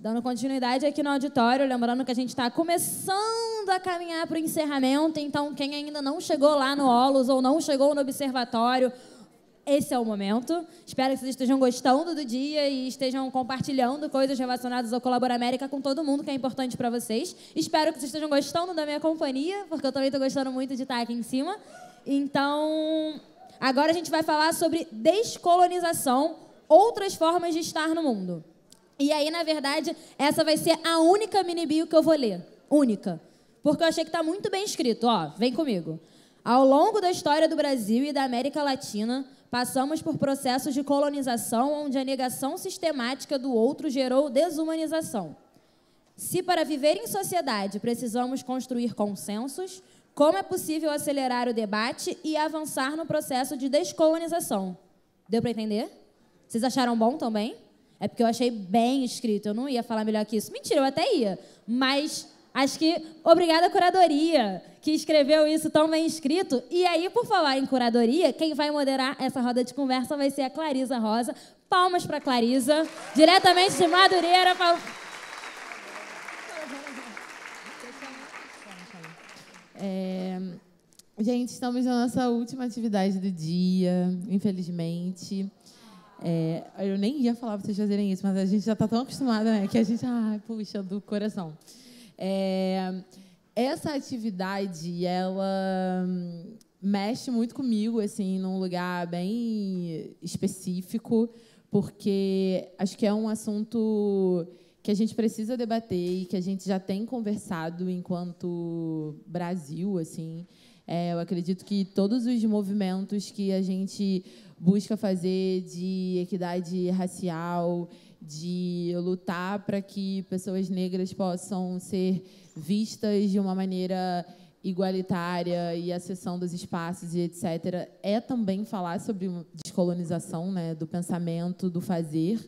Dando continuidade aqui no auditório, lembrando que a gente está começando a caminhar para o encerramento, então quem ainda não chegou lá no Olos ou não chegou no observatório, esse é o momento. Espero que vocês estejam gostando do dia e estejam compartilhando coisas relacionadas ao Colabora América com todo mundo, que é importante para vocês. Espero que vocês estejam gostando da minha companhia, porque eu também estou gostando muito de estar tá aqui em cima. Então, agora a gente vai falar sobre descolonização, outras formas de estar no mundo. E aí, na verdade, essa vai ser a única mini bio que eu vou ler. Única. Porque eu achei que está muito bem escrito. Ó, vem comigo. Ao longo da história do Brasil e da América Latina, passamos por processos de colonização onde a negação sistemática do outro gerou desumanização. Se para viver em sociedade precisamos construir consensos, como é possível acelerar o debate e avançar no processo de descolonização? Deu para entender? Vocês acharam bom também? É porque eu achei bem escrito. Eu não ia falar melhor que isso. Mentira, eu até ia. Mas acho que obrigada à curadoria que escreveu isso tão bem escrito. E aí, por falar em curadoria, quem vai moderar essa roda de conversa vai ser a Clarisa Rosa. Palmas para Clarisa, diretamente de Madureira. É... Gente, estamos na nossa última atividade do dia, infelizmente. É, eu nem ia falar para vocês fazerem isso, mas a gente já está tão acostumada, né? Que a gente, ah, puxa, do coração. É, essa atividade, ela mexe muito comigo, assim, num lugar bem específico, porque acho que é um assunto que a gente precisa debater e que a gente já tem conversado enquanto Brasil, assim. É, eu acredito que todos os movimentos que a gente busca fazer de equidade racial, de lutar para que pessoas negras possam ser vistas de uma maneira igualitária e acessão dos espaços e etc. É também falar sobre descolonização, né, do pensamento, do fazer.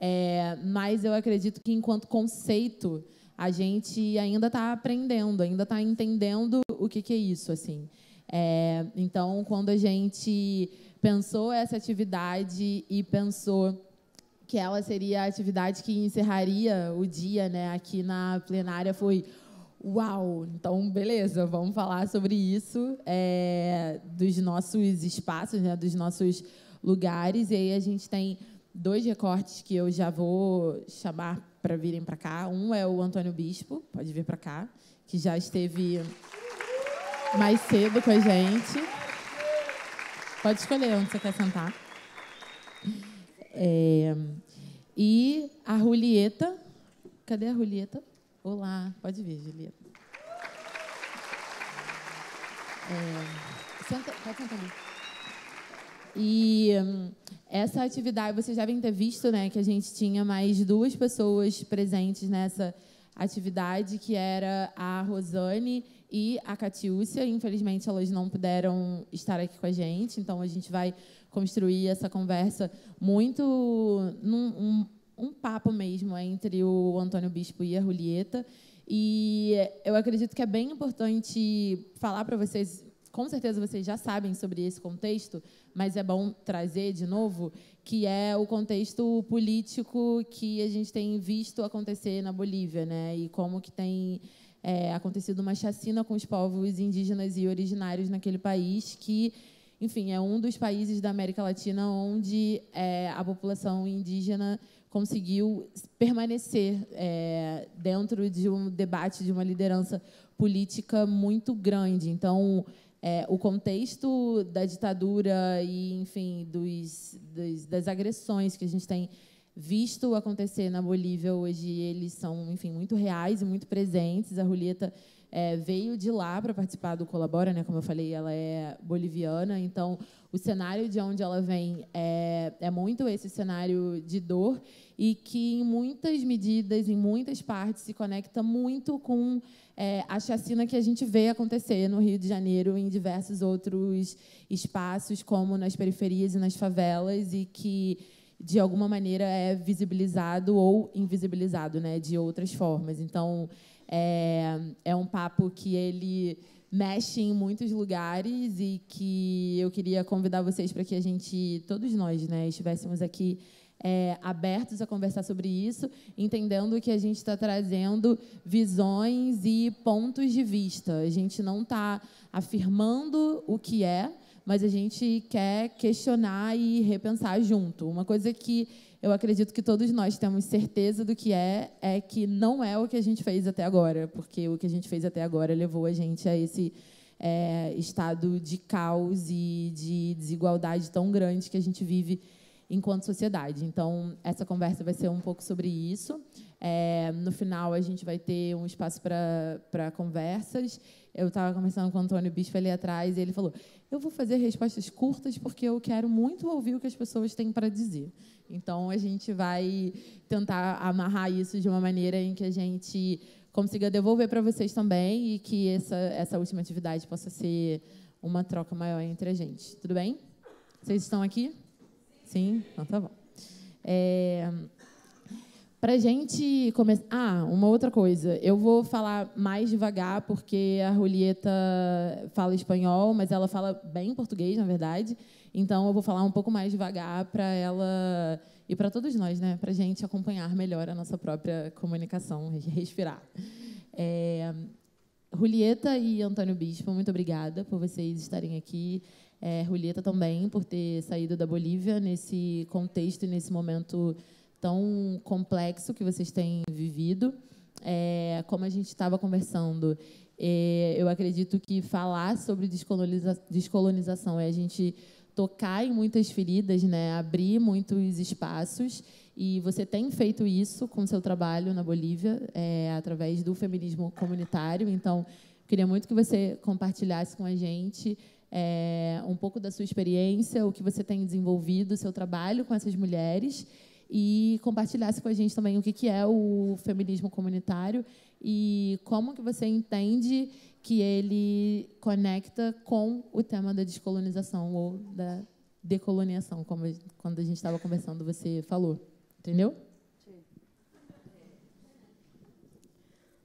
É, mas eu acredito que enquanto conceito a gente ainda está aprendendo, ainda está entendendo o que, que é isso, assim. É, então, quando a gente pensou essa atividade e pensou que ela seria a atividade que encerraria o dia, né? Aqui na plenária foi Uau! Então, beleza, vamos falar sobre isso, é, dos nossos espaços, né, dos nossos lugares. E aí a gente tem dois recortes que eu já vou chamar para virem para cá. Um é o Antônio Bispo, pode vir para cá, que já esteve mais cedo com a gente. Pode escolher onde você quer sentar. É, e a Julieta. Cadê a Julieta? Olá, pode vir, Julieta. É, senta, pode sentar ali. E hum, essa atividade, vocês devem ter visto, né, que a gente tinha mais duas pessoas presentes nessa atividade, que era a Rosane e a Catiúcia. Infelizmente, elas não puderam estar aqui com a gente, então a gente vai construir essa conversa muito num um, um papo mesmo entre o Antônio Bispo e a Julieta. E eu acredito que é bem importante falar para vocês com certeza vocês já sabem sobre esse contexto, mas é bom trazer de novo, que é o contexto político que a gente tem visto acontecer na Bolívia, né? E como que tem é, acontecido uma chacina com os povos indígenas e originários naquele país, que, enfim, é um dos países da América Latina onde é, a população indígena conseguiu permanecer é, dentro de um debate de uma liderança política muito grande. Então, é, o contexto da ditadura e, enfim, dos, dos, das agressões que a gente tem visto acontecer na Bolívia hoje, eles são, enfim, muito reais e muito presentes. A Julieta é, veio de lá para participar do Colabora, né? Como eu falei, ela é boliviana, então o cenário de onde ela vem é, é muito esse cenário de dor e que, em muitas medidas, em muitas partes, se conecta muito com é, a chacina que a gente vê acontecer no Rio de Janeiro e em diversos outros espaços, como nas periferias e nas favelas, e que de alguma maneira é visibilizado ou invisibilizado, né, de outras formas. Então é, é um papo que ele mexe em muitos lugares e que eu queria convidar vocês para que a gente, todos nós, né, estivéssemos aqui é, abertos a conversar sobre isso, entendendo que a gente está trazendo visões e pontos de vista. A gente não está afirmando o que é, mas a gente quer questionar e repensar junto. Uma coisa que eu acredito que todos nós temos certeza do que é, é que não é o que a gente fez até agora, porque o que a gente fez até agora levou a gente a esse é, estado de caos e de desigualdade tão grande que a gente vive enquanto sociedade. Então, essa conversa vai ser um pouco sobre isso. É, no final, a gente vai ter um espaço para conversas. Eu estava conversando com o Antônio Bispo ali atrás e ele falou: eu vou fazer respostas curtas porque eu quero muito ouvir o que as pessoas têm para dizer. Então, a gente vai tentar amarrar isso de uma maneira em que a gente consiga devolver para vocês também e que essa, essa última atividade possa ser uma troca maior entre a gente. Tudo bem? Vocês estão aqui? Sim? Então, tá bom. É... Para gente começar. Ah, uma outra coisa. Eu vou falar mais devagar, porque a Julieta fala espanhol, mas ela fala bem português, na verdade. Então, eu vou falar um pouco mais devagar para ela e para todos nós, né? Para a gente acompanhar melhor a nossa própria comunicação, respirar. É... Julieta e Antônio Bispo, muito obrigada por vocês estarem aqui. É, Julieta também, por ter saído da Bolívia nesse contexto e nesse momento tão complexo que vocês têm vivido. É, como a gente estava conversando, é, eu acredito que falar sobre descoloniza descolonização é a gente tocar em muitas feridas, né? abrir muitos espaços. E você tem feito isso com seu trabalho na Bolívia, é, através do feminismo comunitário. Então, queria muito que você compartilhasse com a gente é, um pouco da sua experiência, o que você tem desenvolvido, o seu trabalho com essas mulheres e compartilhasse com a gente também o que, é o feminismo comunitário e como que você entende que ele conecta com o tema da descolonização ou da decolonização, como quando a gente estava conversando você falou, entendeu?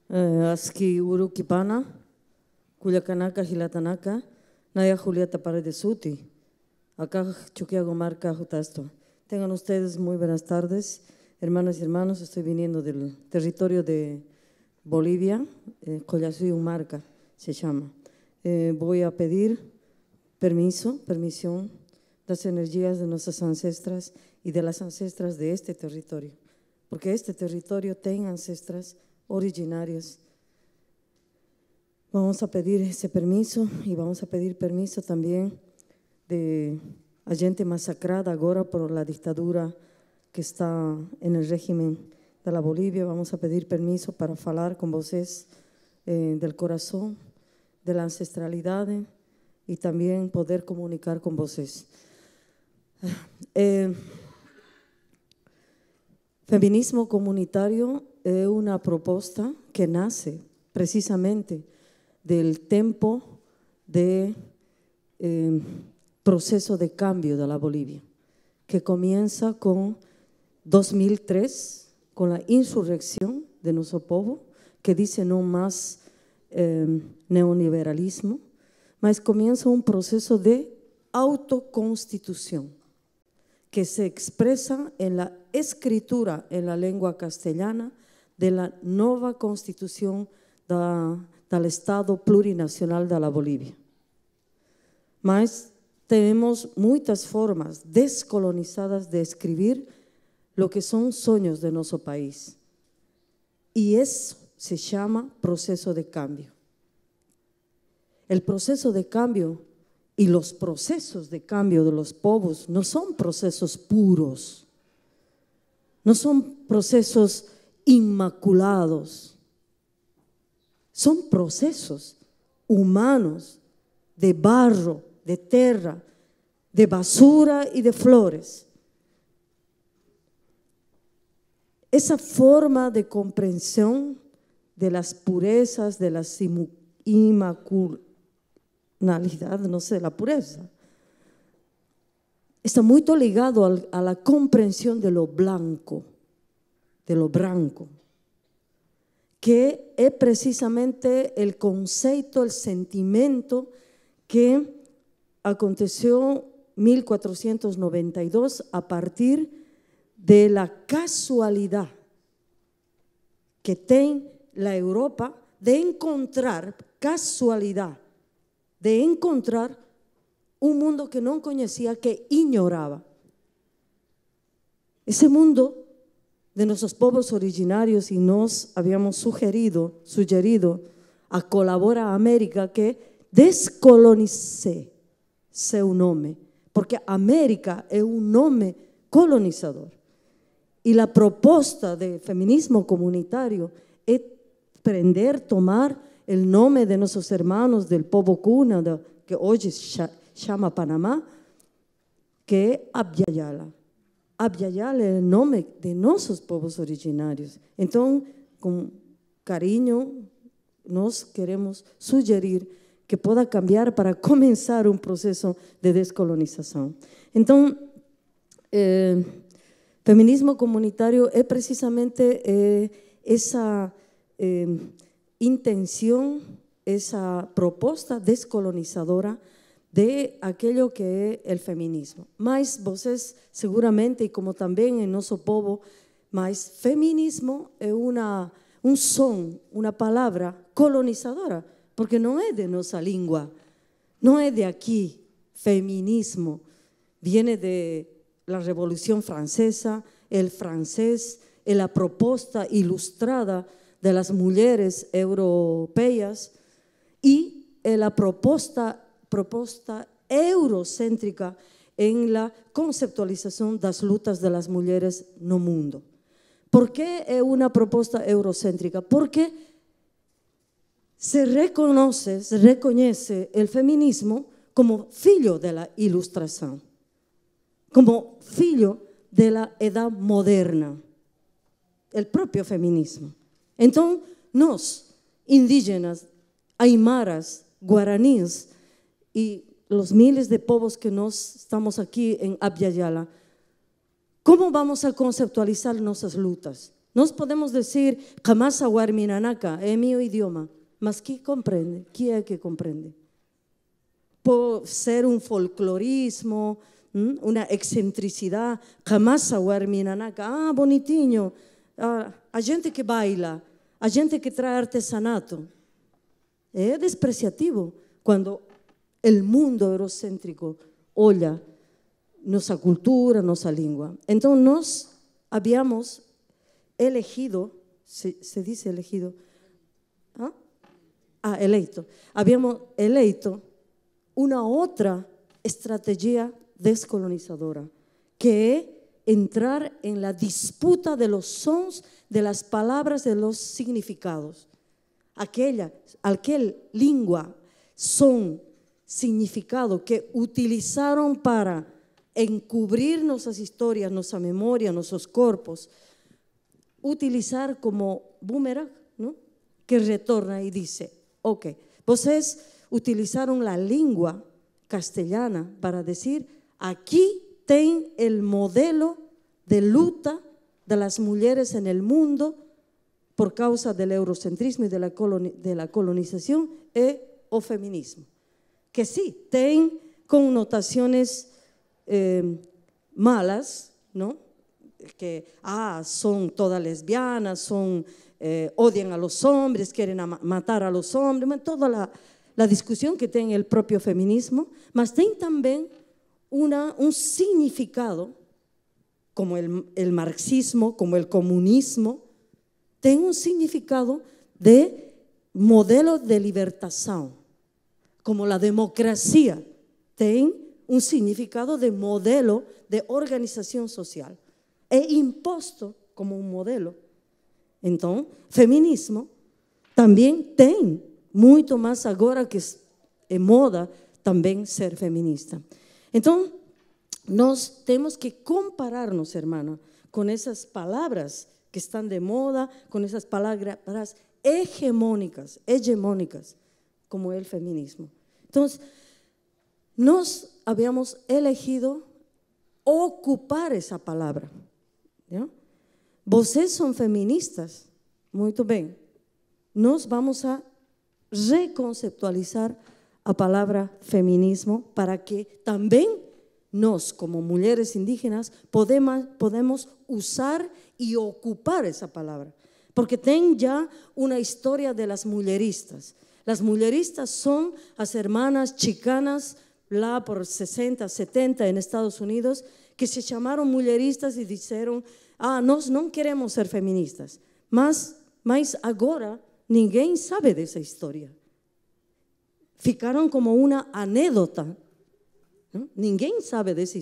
É, aski urukipana, kuyakanaka hilatanaka, naya julieta paredesuti, akaj chukiago marca jutasto. Tengan ustedes muy buenas tardes, hermanas y hermanos. Estoy viniendo del territorio de Bolivia, eh, Marca se llama. Eh, voy a pedir permiso, permisión, las energías de nuestras ancestras y de las ancestras de este territorio, porque este territorio tiene ancestras originarias Vamos a pedir ese permiso y vamos a pedir permiso también de a gente masacrada ahora por la dictadura que está en el régimen de la Bolivia. Vamos a pedir permiso para hablar con voces eh, del corazón, de la ancestralidad eh, y también poder comunicar con voces. Eh, feminismo comunitario es una propuesta que nace precisamente del tiempo de proceso de cambio de la Bolivia, que comienza con 2003, con la insurrección de nuestro pueblo, que dice no más em, neoliberalismo, más comienza un proceso de autoconstitución que se expresa en la escritura en la lengua castellana de la nueva constitución del Estado plurinacional de la Bolivia tenemos muchas formas descolonizadas de escribir lo que son sueños de nuestro país. Y eso se llama proceso de cambio. El proceso de cambio y los procesos de cambio de los povos no son procesos puros, no son procesos inmaculados, son procesos humanos de barro de tierra, de basura y de flores. Esa forma de comprensión de las purezas, de la inmaculalidad no sé, la pureza, está muy ligado a la comprensión de lo blanco, de lo blanco, que es precisamente el concepto, el sentimiento que aconteció 1492 a partir de la casualidad que tiene la Europa de encontrar casualidad, de encontrar un mundo que no conocía, que ignoraba. Ese mundo de nuestros pueblos originarios y nos habíamos sugerido, sugerido a Colabora América que descolonice seu nombre, porque América es un nombre colonizador. Y la propuesta de feminismo comunitario es prender, tomar el nombre de nuestros hermanos del povo cuna, que hoy se llama Panamá, que es Abyayala. Abyayala es el nombre de nuestros povos originarios. Entonces, con cariño, nos queremos sugerir que pueda cambiar para comenzar un proceso de descolonización. Entonces, eh, feminismo comunitario es precisamente eh, esa eh, intención, esa propuesta descolonizadora de aquello que es el feminismo. Más voces, seguramente, y como también en nuestro povo, más feminismo es un son, una palabra colonizadora, porque no es de nuestra lengua, no es de aquí. Feminismo viene de la Revolución Francesa, el francés, la propuesta ilustrada de las mujeres europeas y la propuesta, propuesta eurocéntrica en la conceptualización de las lutas de las mujeres no mundo. ¿Por qué es una propuesta eurocéntrica? Porque se reconoce, se reconoce el feminismo como filo de la ilustración, como filo de la edad moderna, el propio feminismo. Entonces, nos, indígenas, aymaras, guaraníes y los miles de pueblos que nos estamos aquí en Abyayala, ¿cómo vamos a conceptualizar nuestras lutas? Nos podemos decir, jamás a es mi idioma. Mas comprende? comprende? ¿Quién es que comprende? Puede ser un folclorismo, una excentricidad. jamás en minanaca, ah, bonitinho, Hay ah, gente que baila, hay gente que trae artesanato. Es despreciativo cuando el mundo eurocéntrico olla nuestra cultura, nuestra lengua. Entonces, nos habíamos elegido, se, dice elegido, ah, habíamos eleito una otra estrategia descolonizadora, que es entrar en la disputa de los sons, de las palabras, de los significados. Aquella, aquel lengua, son, significado que utilizaron para encubrir nuestras historias, nuestra memoria, nuestros cuerpos, utilizar como boomerang, ¿no? Que retorna y dice, Ok, vosotros pues utilizaron la lengua castellana para decir aquí ten el modelo de luta de las mujeres en el mundo por causa del eurocentrismo y de la, colonización e o feminismo. Que sí, ten connotaciones em, malas, ¿no? Que, ah, son todas lesbianas, son eh, odian a los hombres, quieren matar a los hombres, toda la, discusión que tiene el propio feminismo, mas tiene también una, un significado, como el, el marxismo, como el comunismo, tiene un significado de modelo de libertación, como la democracia tiene un significado de modelo de organización social. Es impuesto como un modelo entonces, feminismo también tiene, mucho más agora que es moda también ser feminista. Entonces, nos tenemos que compararnos, hermano, con esas palabras que están de moda, con esas palabras hegemónicas, hegemónicas, como el feminismo. Entonces, nos habíamos elegido ocupar esa palabra, ¿no? Voces son feministas? Muy bien, Nos vamos a reconceptualizar a palabra feminismo para que también nos como mujeres indígenas, podemos, usar y ocupar esa palabra, Porque ten ya una historia de las mulheristas. Las mulheristas son las hermanas chicanas lá por 60, 70 en Estados Unidos, que se llamaron mulheristas y dijeron, ah, nos no queremos ser feministas. Mas, mas agora ninguém sabe esa historia. Ficaron como una anécdota, Ninguém sabe de esa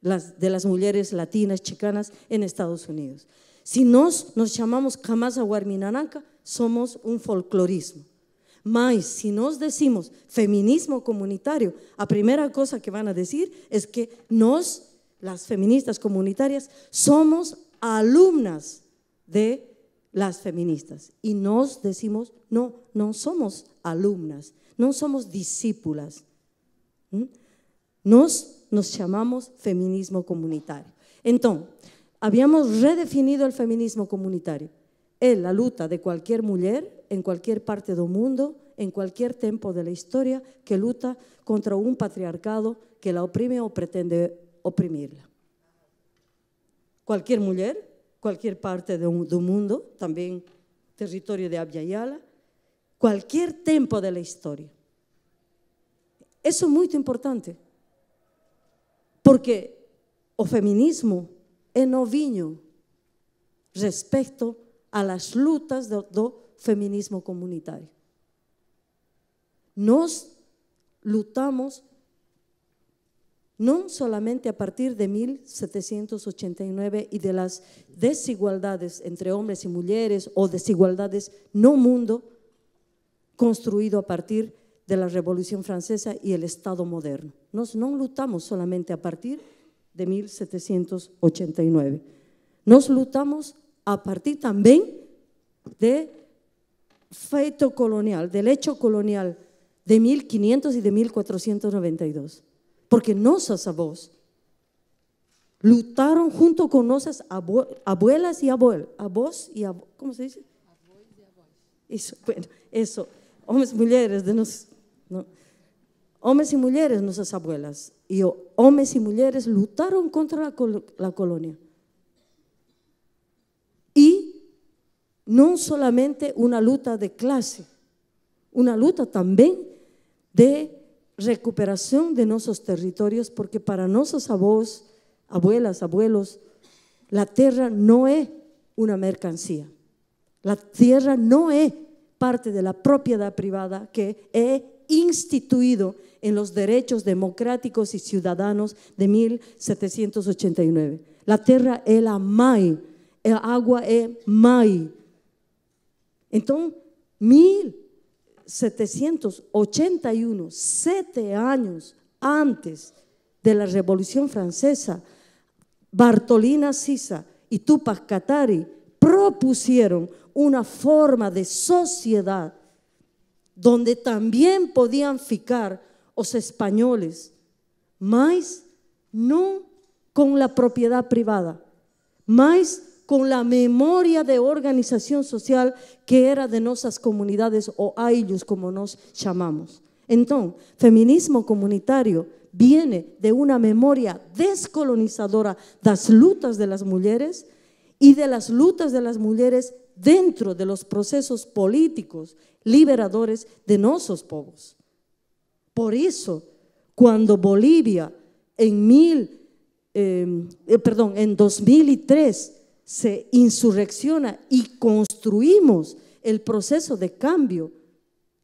Las, de las mujeres latinas, chicanas en Estados Unidos. Si nos, nos chamamos a somos un folclorismo. Mas, si nos decimos feminismo comunitario, a primera cosa que van a decir es que nos las feministas comunitarias, somos alumnas de las feministas y nos decimos, no, no somos alumnas, no somos discípulas. ¿Mm? Nos, nos llamamos feminismo comunitario. Entonces, habíamos redefinido el feminismo comunitario. Es la lucha de cualquier mujer en cualquier parte del mundo, en cualquier tiempo de la historia, que luta contra un patriarcado que la oprime o pretende oprimirla. Cualquier mujer, cualquier parte del mundo, también territorio de Abya cualquier tiempo de la historia. Eso es muy importante, porque el feminismo es noviño respecto a las lutas del feminismo comunitario. nos lutamos no solamente a partir de 1789 y de las desigualdades entre hombres y mujeres o desigualdades no mundo construido a partir de la Revolución Francesa y el Estado moderno. Nos no lutamos solamente a partir de 1789. Nos lutamos a partir también de feito colonial, del hecho colonial de 1500 y de 1492 porque nuestras abuelas lutaron junto con nuestras abuelas y abuelos, y ¿cómo se dice? Eso, bueno, eso, hombres y mujeres de nos, Hombres y mujeres, nuestras abuelas, y hombres y mujeres lucharon contra la, la colonia. Y no solamente una lucha de clase, una lucha también de Recuperación de nuestros territorios porque para nuestros avós, abuelas, abuelos, la tierra no es una mercancía. La tierra no es parte de la propiedad privada que he instituido en los derechos democráticos y ciudadanos de 1789. La tierra es la mai, el agua es mai. Entonces, mil 781, siete años antes de la Revolución Francesa, Bartolina Sisa y Tupac Katari propusieron una forma de sociedad donde también podían ficar los españoles, más no con la propiedad privada, más con la memoria de organización social que era de nuestras comunidades o a ellos como nos llamamos. Entonces, feminismo comunitario viene de una memoria descolonizadora de las lutas de las mujeres y de las lutas de las mujeres dentro de los procesos políticos liberadores de nuestros pueblos. Por eso, cuando Bolivia en mil, eh, eh, perdón, en 2003 se insurrecciona y construimos el proceso de cambio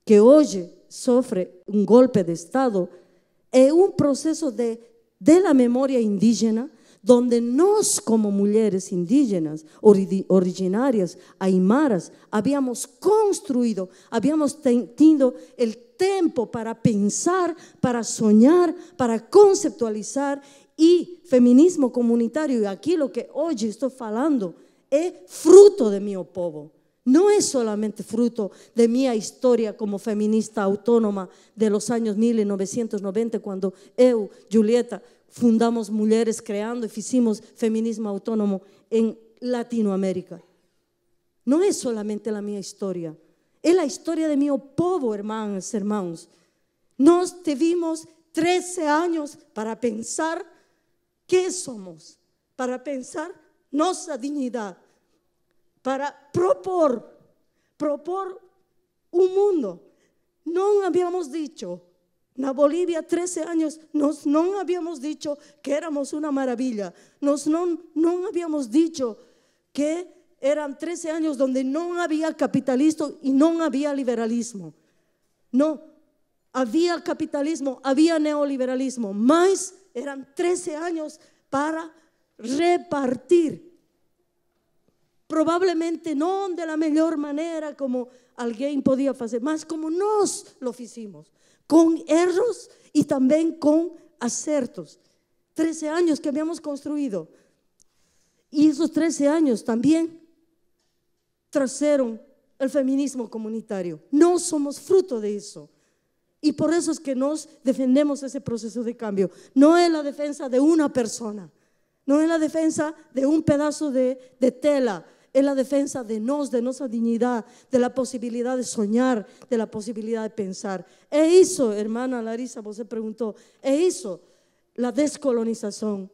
que hoy sufre un golpe de Estado, es un proceso de, de la memoria indígena, donde nos como mujeres indígenas originarias, aymaras, habíamos construido, habíamos tenido el tiempo para pensar, para soñar, para conceptualizar y feminismo comunitario, y aquí lo que hoy estoy hablando es fruto de mi povo. No es solamente fruto de mi historia como feminista autónoma de los años 1990, cuando eu, Julieta, fundamos Mujeres Creando y hicimos feminismo autónomo en Latinoamérica. No es solamente la mi historia. Es la historia de mi povo, hermanos hermanos. Nos tuvimos 13 años para pensar ¿Qué somos? Para pensar nuestra dignidad, para propor, propor un mundo. No habíamos dicho, en Bolivia 13 años, nos no habíamos dicho que éramos una maravilla, nos no, habíamos dicho que eran 13 años donde no había capitalismo y no había liberalismo. No, había capitalismo, había neoliberalismo, Más eran 13 años para repartir. Probablemente no de la mejor manera como alguien podía hacer, más como nos lo hicimos, con errores y también con acertos. 13 años que habíamos construido. Y esos 13 años también trajeron el feminismo comunitario. No somos fruto de eso. Y por eso es que nos defendemos ese proceso de cambio. No es la defensa de una persona, no es la defensa de un pedazo de, tela, es la defensa de nos, de nuestra dignidad, de la posibilidad de soñar, de la posibilidad de pensar. E hizo, hermana Larisa, vos se preguntó, e hizo la descolonización.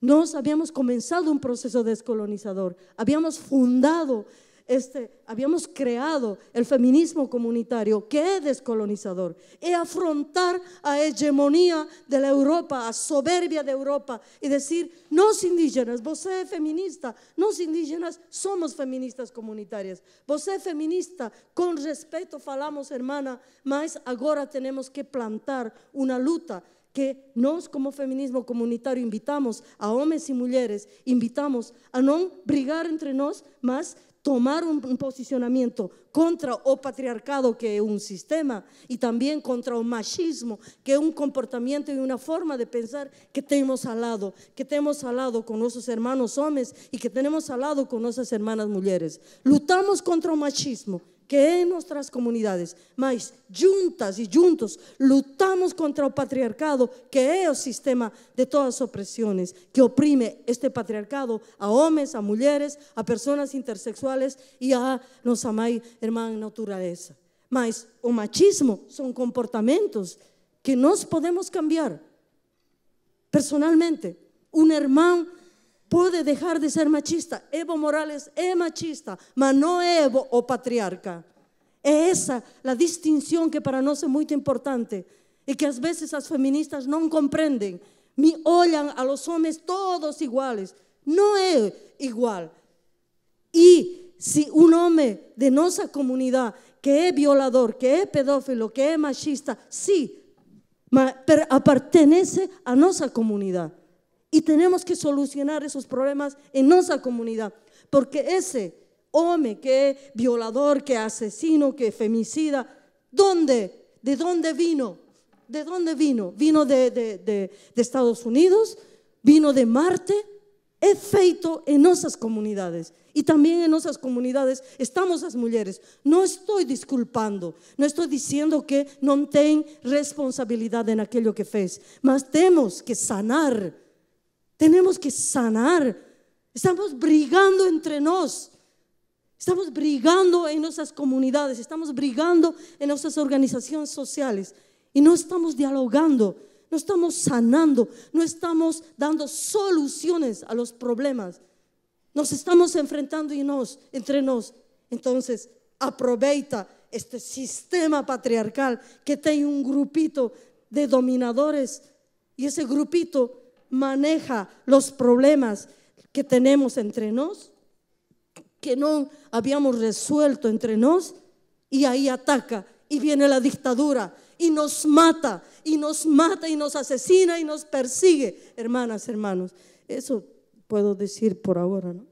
Nos habíamos comenzado un proceso descolonizador, habíamos fundado este, habíamos creado el feminismo comunitario, que es descolonizador, es afrontar a hegemonía de la Europa, a soberbia de Europa, y decir, nos indígenas, vos es feminista, nos indígenas somos feministas comunitarias, vos es feminista, con respeto falamos, hermana, mas ahora tenemos que plantar una lucha que nos, como feminismo comunitario, invitamos a hombres y mujeres, invitamos a no brigar entre nosotros, mas tomar un, posicionamiento contra o patriarcado, que es un sistema, y también contra el machismo, que es un comportamiento y una forma de pensar que tenemos al lado, que tenemos al lado con nuestros hermanos hombres y que tenemos al lado con nuestras hermanas mujeres. Lutamos contra el machismo que en nuestras comunidades, mas juntas y juntos lutamos contra el patriarcado, que es el sistema de todas las opresiones, que oprime este patriarcado a hombres, a mujeres, a personas intersexuales y a nuestra amai hermana naturaleza. Mas o machismo son comportamientos que nos podemos cambiar. Personalmente, un hermano puede dejar de ser machista. Evo Morales es machista, mas no Evo o patriarca. Es esa la distinción que para nosotros es muy importante y que a veces las feministas no comprenden. Me oían a los hombres todos iguales. No es igual. Y si un hombre de nuestra comunidad que es violador, que es pedófilo, que es machista, sí, pero pertenece a nuestra comunidad. Y tenemos que solucionar esos problemas en nuestra comunidad, porque ese hombre que es violador, que es asesino, que es femicida, ¿dónde? ¿De dónde vino? ¿De dónde vino? ¿Vino de, Estados Unidos? ¿Vino de Marte? Es feito en nuestras comunidades. Y también en nuestras comunidades estamos las mujeres. No estoy disculpando, no estoy diciendo que no tengo responsabilidad en aquello que fez, mas tenemos que sanar tenemos que sanar. Estamos brigando entre nos. Estamos brigando en nuestras comunidades, estamos brigando en nuestras organizaciones sociales y no estamos dialogando, no estamos sanando, no estamos dando soluciones a los problemas. Nos estamos enfrentando y nos, entre nos. Entonces, aproveita este sistema patriarcal que tiene un grupito de dominadores y ese grupito maneja los problemas que tenemos entre nos, que no habíamos resuelto entre nos, y ahí ataca y viene la dictadura y nos mata y nos mata y nos asesina y nos persigue, hermanas, hermanos. Eso puedo decir por ahora, ¿no?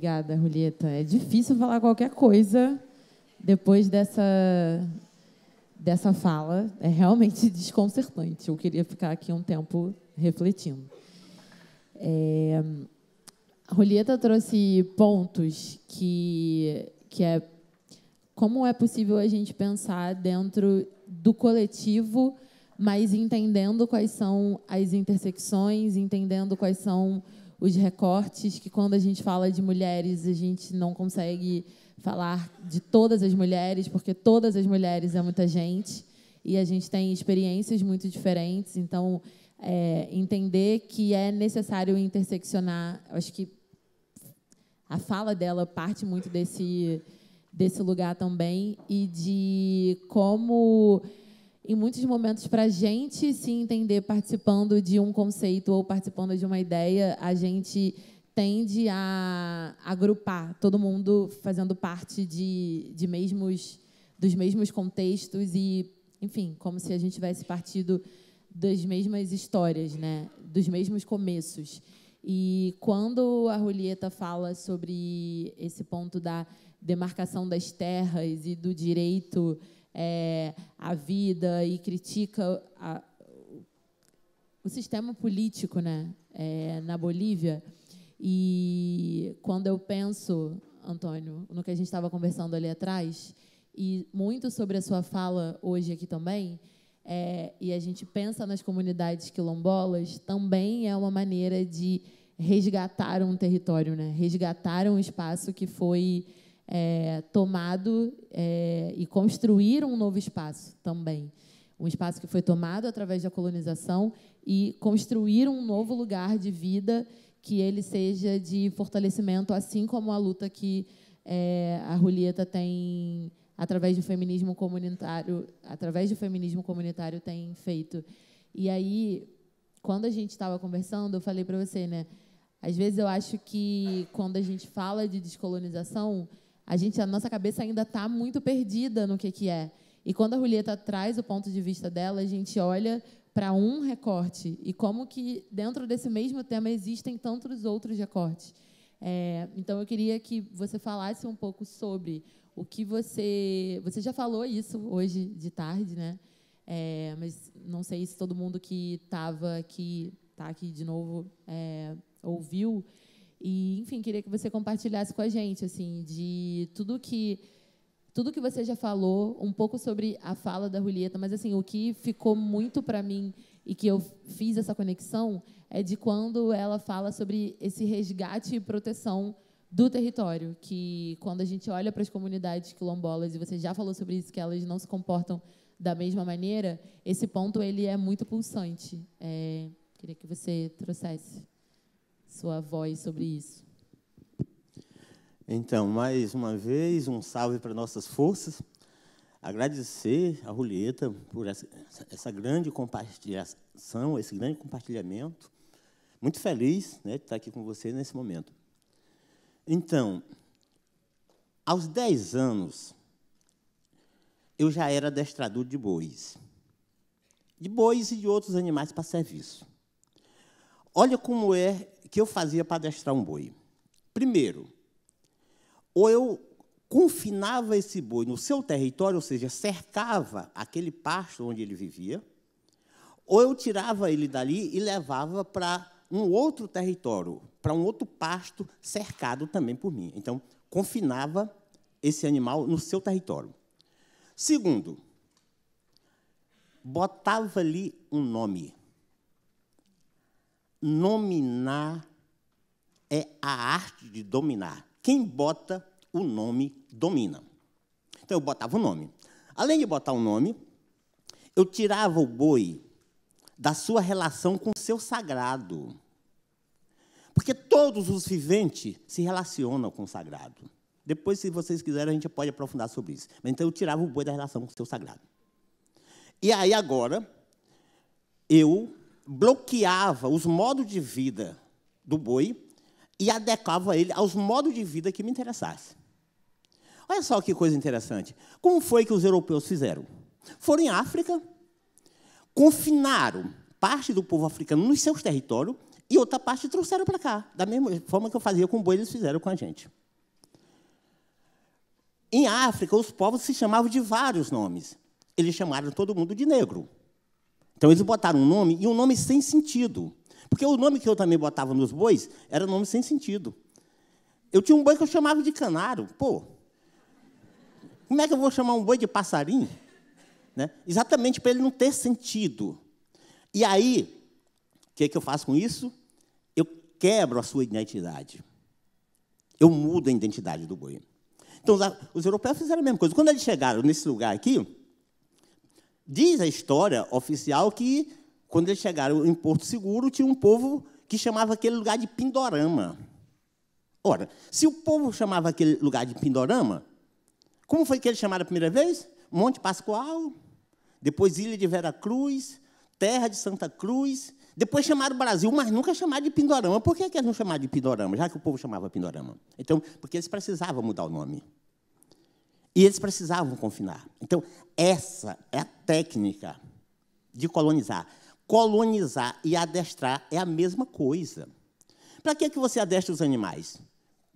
Obrigada, Julieta. É difícil falar qualquer coisa depois dessa, dessa fala. É realmente desconcertante. Eu queria ficar aqui um tempo refletindo. É, a Julieta trouxe pontos que, que é como é possível a gente pensar dentro do coletivo, mas entendendo quais são as intersecções, entendendo quais são os recortes, que quando a gente fala de mulheres, a gente não consegue falar de todas as mulheres, porque todas as mulheres é muita gente e a gente tem experiências muito diferentes. Então, é, entender que é necessário interseccionar, acho que a fala dela parte muito desse desse lugar também e de como em muitos momentos, para a gente se entender participando de um conceito ou participando de uma ideia, a gente tende a agrupar todo mundo fazendo parte de, de mesmos dos mesmos contextos e, enfim, como se a gente tivesse partido das mesmas histórias, né? Dos mesmos começos. E quando a Julieta fala sobre esse ponto da demarcação das terras e do direito é, a vida e critica a, o sistema político né, é, na Bolívia. E quando eu penso, Antônio, no que a gente estava conversando ali atrás, e muito sobre a sua fala hoje aqui também, é, e a gente pensa nas comunidades quilombolas, também é uma maneira de resgatar um território, né? resgatar um espaço que foi é, tomado é, e construir um novo espaço também. Um espaço que foi tomado através da colonização e construir um novo lugar de vida que ele seja de fortalecimento, assim como a luta que é, a Julieta tem através do feminismo comunitário, através do feminismo comunitário tem feito. E aí, quando a gente estava conversando, eu falei para você, né? Às vezes eu acho que quando a gente fala de descolonização, a gente, a nossa cabeça ainda está muito perdida no que, que é. E quando a Julieta traz o ponto de vista dela, a gente olha para um recorte e como que dentro desse mesmo tema existem tantos outros recortes. É, então eu queria que você falasse um pouco sobre o que você você já falou isso hoje de tarde, né? É, mas não sei se todo mundo que estava aqui está aqui de novo é, ouviu. E, enfim, queria que você compartilhasse com a gente, assim, de tudo que tudo que você já falou, um pouco sobre a fala da Julieta, mas assim, o que ficou muito para mim e que eu fiz essa conexão é de quando ela fala sobre esse resgate e proteção do território, que quando a gente olha para as comunidades quilombolas e você já falou sobre isso que elas não se comportam da mesma maneira, esse ponto ele é muito pulsante. É, queria que você trouxesse sua voz sobre isso. Então, mais uma vez, um salve para nossas forças. Agradecer a Julieta por essa, essa grande compartilhação, esse grande compartilhamento. Muito feliz né, de estar aqui com você nesse momento. Então, aos 10 anos, eu já era adestrador de bois. De bois e de outros animais para serviço. Olha como é que eu fazia para adestrar um boi? Primeiro, ou eu confinava esse boi no seu território, ou seja, cercava aquele pasto onde ele vivia, ou eu tirava ele dali e levava para um outro território, para um outro pasto cercado também por mim. Então, confinava esse animal no seu território. Segundo, botava-lhe um nome. Nominar é a arte de dominar. Quem bota o nome, domina. Então eu botava o nome. Além de botar o nome, eu tirava o boi da sua relação com o seu sagrado. Porque todos os viventes se relacionam com o sagrado. Depois, se vocês quiserem, a gente pode aprofundar sobre isso. Mas então eu tirava o boi da relação com o seu sagrado. E aí agora, eu bloqueava os modos de vida do boi e adequava ele aos modos de vida que me interessasse. Olha só que coisa interessante. Como foi que os europeus fizeram? Foram em África, confinaram parte do povo africano nos seus territórios e outra parte trouxeram para cá. Da mesma forma que eu fazia com o boi, eles fizeram com a gente. Em África, os povos se chamavam de vários nomes. Eles chamaram todo mundo de negro. Então eles botaram um nome e um nome sem sentido. Porque o nome que eu também botava nos bois era nome sem sentido. Eu tinha um boi que eu chamava de canário. Pô, como é que eu vou chamar um boi de passarinho? Né? Exatamente para ele não ter sentido. E aí, o que, é que eu faço com isso? Eu quebro a sua identidade. Eu mudo a identidade do boi. Então, os europeus fizeram a mesma coisa. Quando eles chegaram nesse lugar aqui, Diz a história oficial que, quando eles chegaram em Porto Seguro, tinha um povo que chamava aquele lugar de Pindorama. Ora, se o povo chamava aquele lugar de Pindorama, como foi que eles chamaram a primeira vez? Monte Pascoal, depois Ilha de Vera Cruz, Terra de Santa Cruz, depois chamaram Brasil, mas nunca chamaram de Pindorama. Por que, que eles não chamaram de Pindorama, já que o povo chamava Pindorama? Então, porque eles precisavam mudar o nome. E eles precisavam confinar. Então, essa é a técnica de colonizar. Colonizar e adestrar é a mesma coisa. Para que, é que você adestra os animais?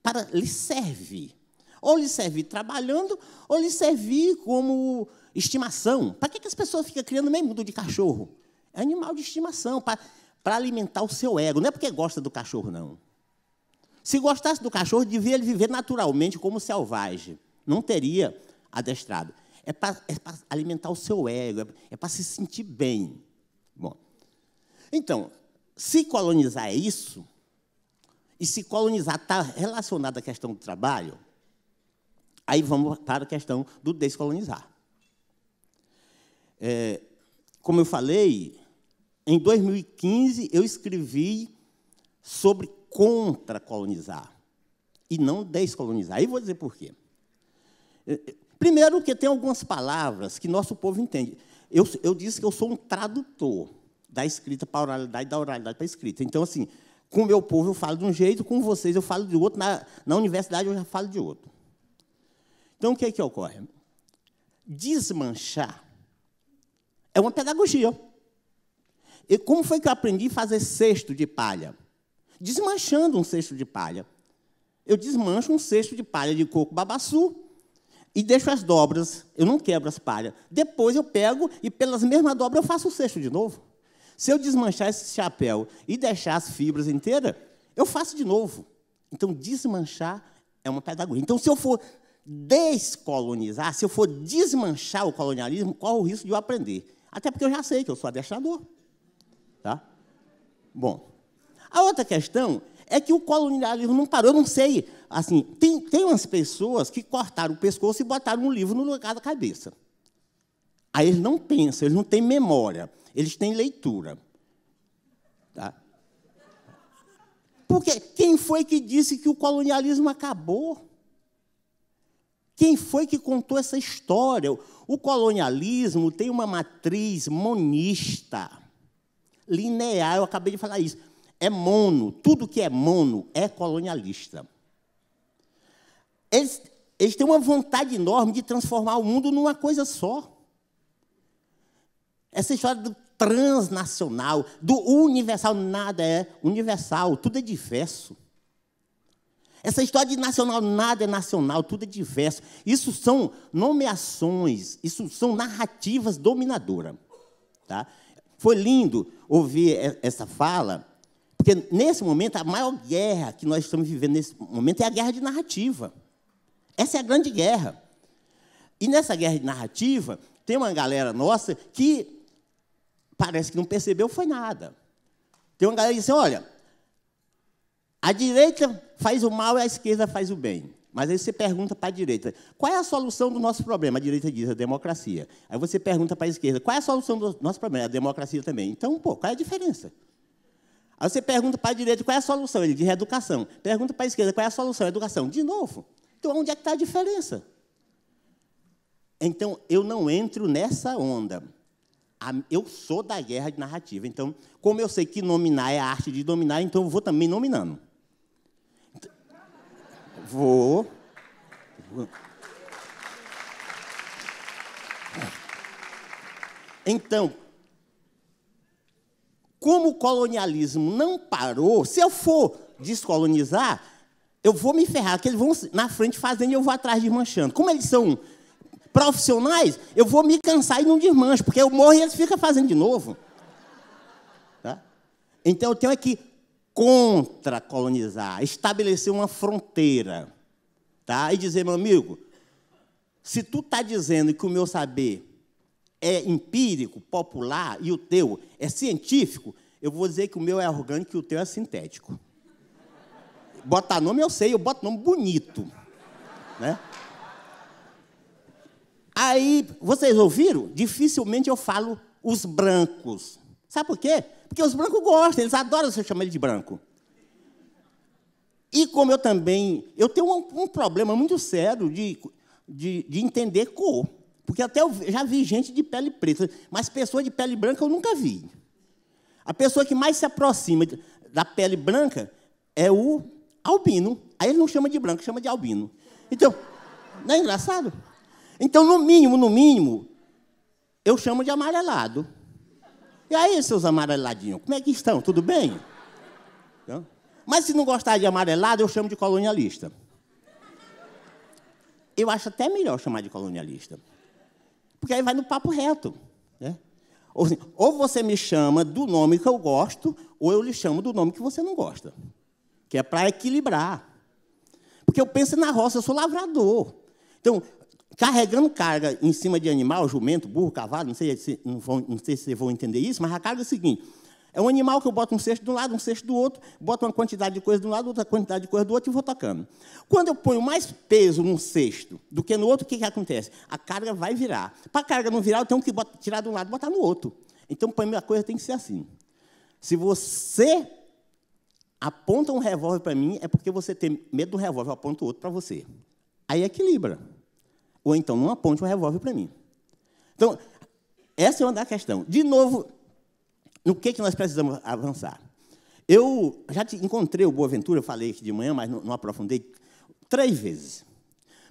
Para lhe servir. Ou lhe servir trabalhando, ou lhe servir como estimação. Para que, é que as pessoas ficam criando meio mundo de cachorro? É animal de estimação, para, alimentar o seu ego. Não é porque gosta do cachorro, não. Se gostasse do cachorro, devia ele viver naturalmente como selvagem não teria adestrado. É para é alimentar o seu ego, é, é para se sentir bem. Bom, então, se colonizar é isso, e se colonizar está relacionado à questão do trabalho, aí vamos para a questão do descolonizar. É, como eu falei, em 2015 eu escrevi sobre contra colonizar e não descolonizar. E vou dizer por quê. Primeiro, que tem algumas palavras que nosso povo entende. Eu, eu disse que eu sou um tradutor da escrita para a oralidade, da oralidade para a escrita. Então, assim, com o meu povo eu falo de um jeito, com vocês eu falo de outro, na, na universidade eu já falo de outro. Então, o que é que ocorre? Desmanchar é uma pedagogia. E como foi que eu aprendi a fazer cesto de palha? Desmanchando um cesto de palha. Eu desmancho um cesto de palha de coco babaçu e deixo as dobras, eu não quebro as palhas. Depois eu pego e pelas mesmas dobras eu faço o cesto de novo. Se eu desmanchar esse chapéu e deixar as fibras inteiras, eu faço de novo. Então, desmanchar é uma pedagogia. Então, se eu for descolonizar, se eu for desmanchar o colonialismo, qual o risco de eu aprender? Até porque eu já sei que eu sou adestrador. Tá? Bom, a outra questão é que o colonialismo não parou, eu não sei. Assim, tem, tem umas pessoas que cortaram o pescoço e botaram um livro no lugar da cabeça. Aí eles não pensam, eles não têm memória, eles têm leitura. Tá? Porque quem foi que disse que o colonialismo acabou? Quem foi que contou essa história? O colonialismo tem uma matriz monista, linear, eu acabei de falar isso é mono, tudo que é mono é colonialista. Eles, eles têm uma vontade enorme de transformar o mundo numa coisa só. Essa história do transnacional, do universal, nada é universal, tudo é diverso. Essa história de nacional, nada é nacional, tudo é diverso. Isso são nomeações, isso são narrativas dominadoras. Tá? Foi lindo ouvir essa fala porque nesse momento, a maior guerra que nós estamos vivendo nesse momento é a guerra de narrativa. Essa é a grande guerra. E nessa guerra de narrativa, tem uma galera nossa que parece que não percebeu foi nada. Tem uma galera que diz assim, olha, a direita faz o mal e a esquerda faz o bem. Mas aí você pergunta para a direita, qual é a solução do nosso problema? A direita diz a democracia. Aí você pergunta para a esquerda, qual é a solução do nosso problema? A democracia também. Então, pô, qual é a diferença? Aí você pergunta para a direita qual é a solução, ele diz reeducação. Pergunta para a esquerda qual é a solução, educação. De novo. Então, onde é que está a diferença? Então, eu não entro nessa onda. Eu sou da guerra de narrativa. Então, como eu sei que nominar é a arte de dominar, então eu vou também nominando. Vou. É. Então, como o colonialismo não parou, se eu for descolonizar, eu vou me ferrar, que eles vão na frente fazendo e eu vou atrás desmanchando. Como eles são profissionais, eu vou me cansar e não desmancho, porque eu morro e eles ficam fazendo de novo. Tá? Então eu tenho é que contra-colonizar, estabelecer uma fronteira. Tá? E dizer, meu amigo, se tu está dizendo que o meu saber é empírico, popular e o teu é científico, eu vou dizer que o meu é orgânico e o teu é sintético. Botar nome eu sei, eu boto nome bonito. Né? Aí, vocês ouviram? Dificilmente eu falo os brancos. Sabe por quê? Porque os brancos gostam, eles adoram se eu chamar ele de branco. E como eu também, eu tenho um, um problema muito sério de, de, de entender cor. Porque até eu já vi gente de pele preta, mas pessoa de pele branca eu nunca vi. A pessoa que mais se aproxima da pele branca é o albino. Aí ele não chama de branco, chama de albino. Então, não é engraçado? Então, no mínimo, no mínimo, eu chamo de amarelado. E aí, seus amareladinhos, como é que estão? Tudo bem? Então, mas se não gostar de amarelado, eu chamo de colonialista. Eu acho até melhor chamar de colonialista. Porque aí vai no papo reto. Né? Ou, assim, ou você me chama do nome que eu gosto, ou eu lhe chamo do nome que você não gosta. Que é para equilibrar. Porque eu penso na roça, eu sou lavrador. Então, carregando carga em cima de animal, jumento, burro, cavalo, não sei se, não não sei se vocês vão entender isso, mas a carga é o seguinte: é um animal que eu boto um cesto de um lado, um cesto do outro, boto uma quantidade de coisa de um lado, outra quantidade de coisa do outro e vou tocando. Quando eu ponho mais peso num cesto do que no outro, o que, que acontece? A carga vai virar. Para a carga não virar, eu tenho que botar, tirar de um lado e botar no outro. Então, para mim, a coisa tem que ser assim. Se você aponta um revólver para mim, é porque você tem medo do revólver, eu aponto outro para você. Aí equilibra. Ou então, não aponte um revólver para mim. Então, essa é uma da questão. De novo, no que, que nós precisamos avançar. Eu já encontrei o Boaventura, eu falei aqui de manhã, mas não, não aprofundei, três vezes.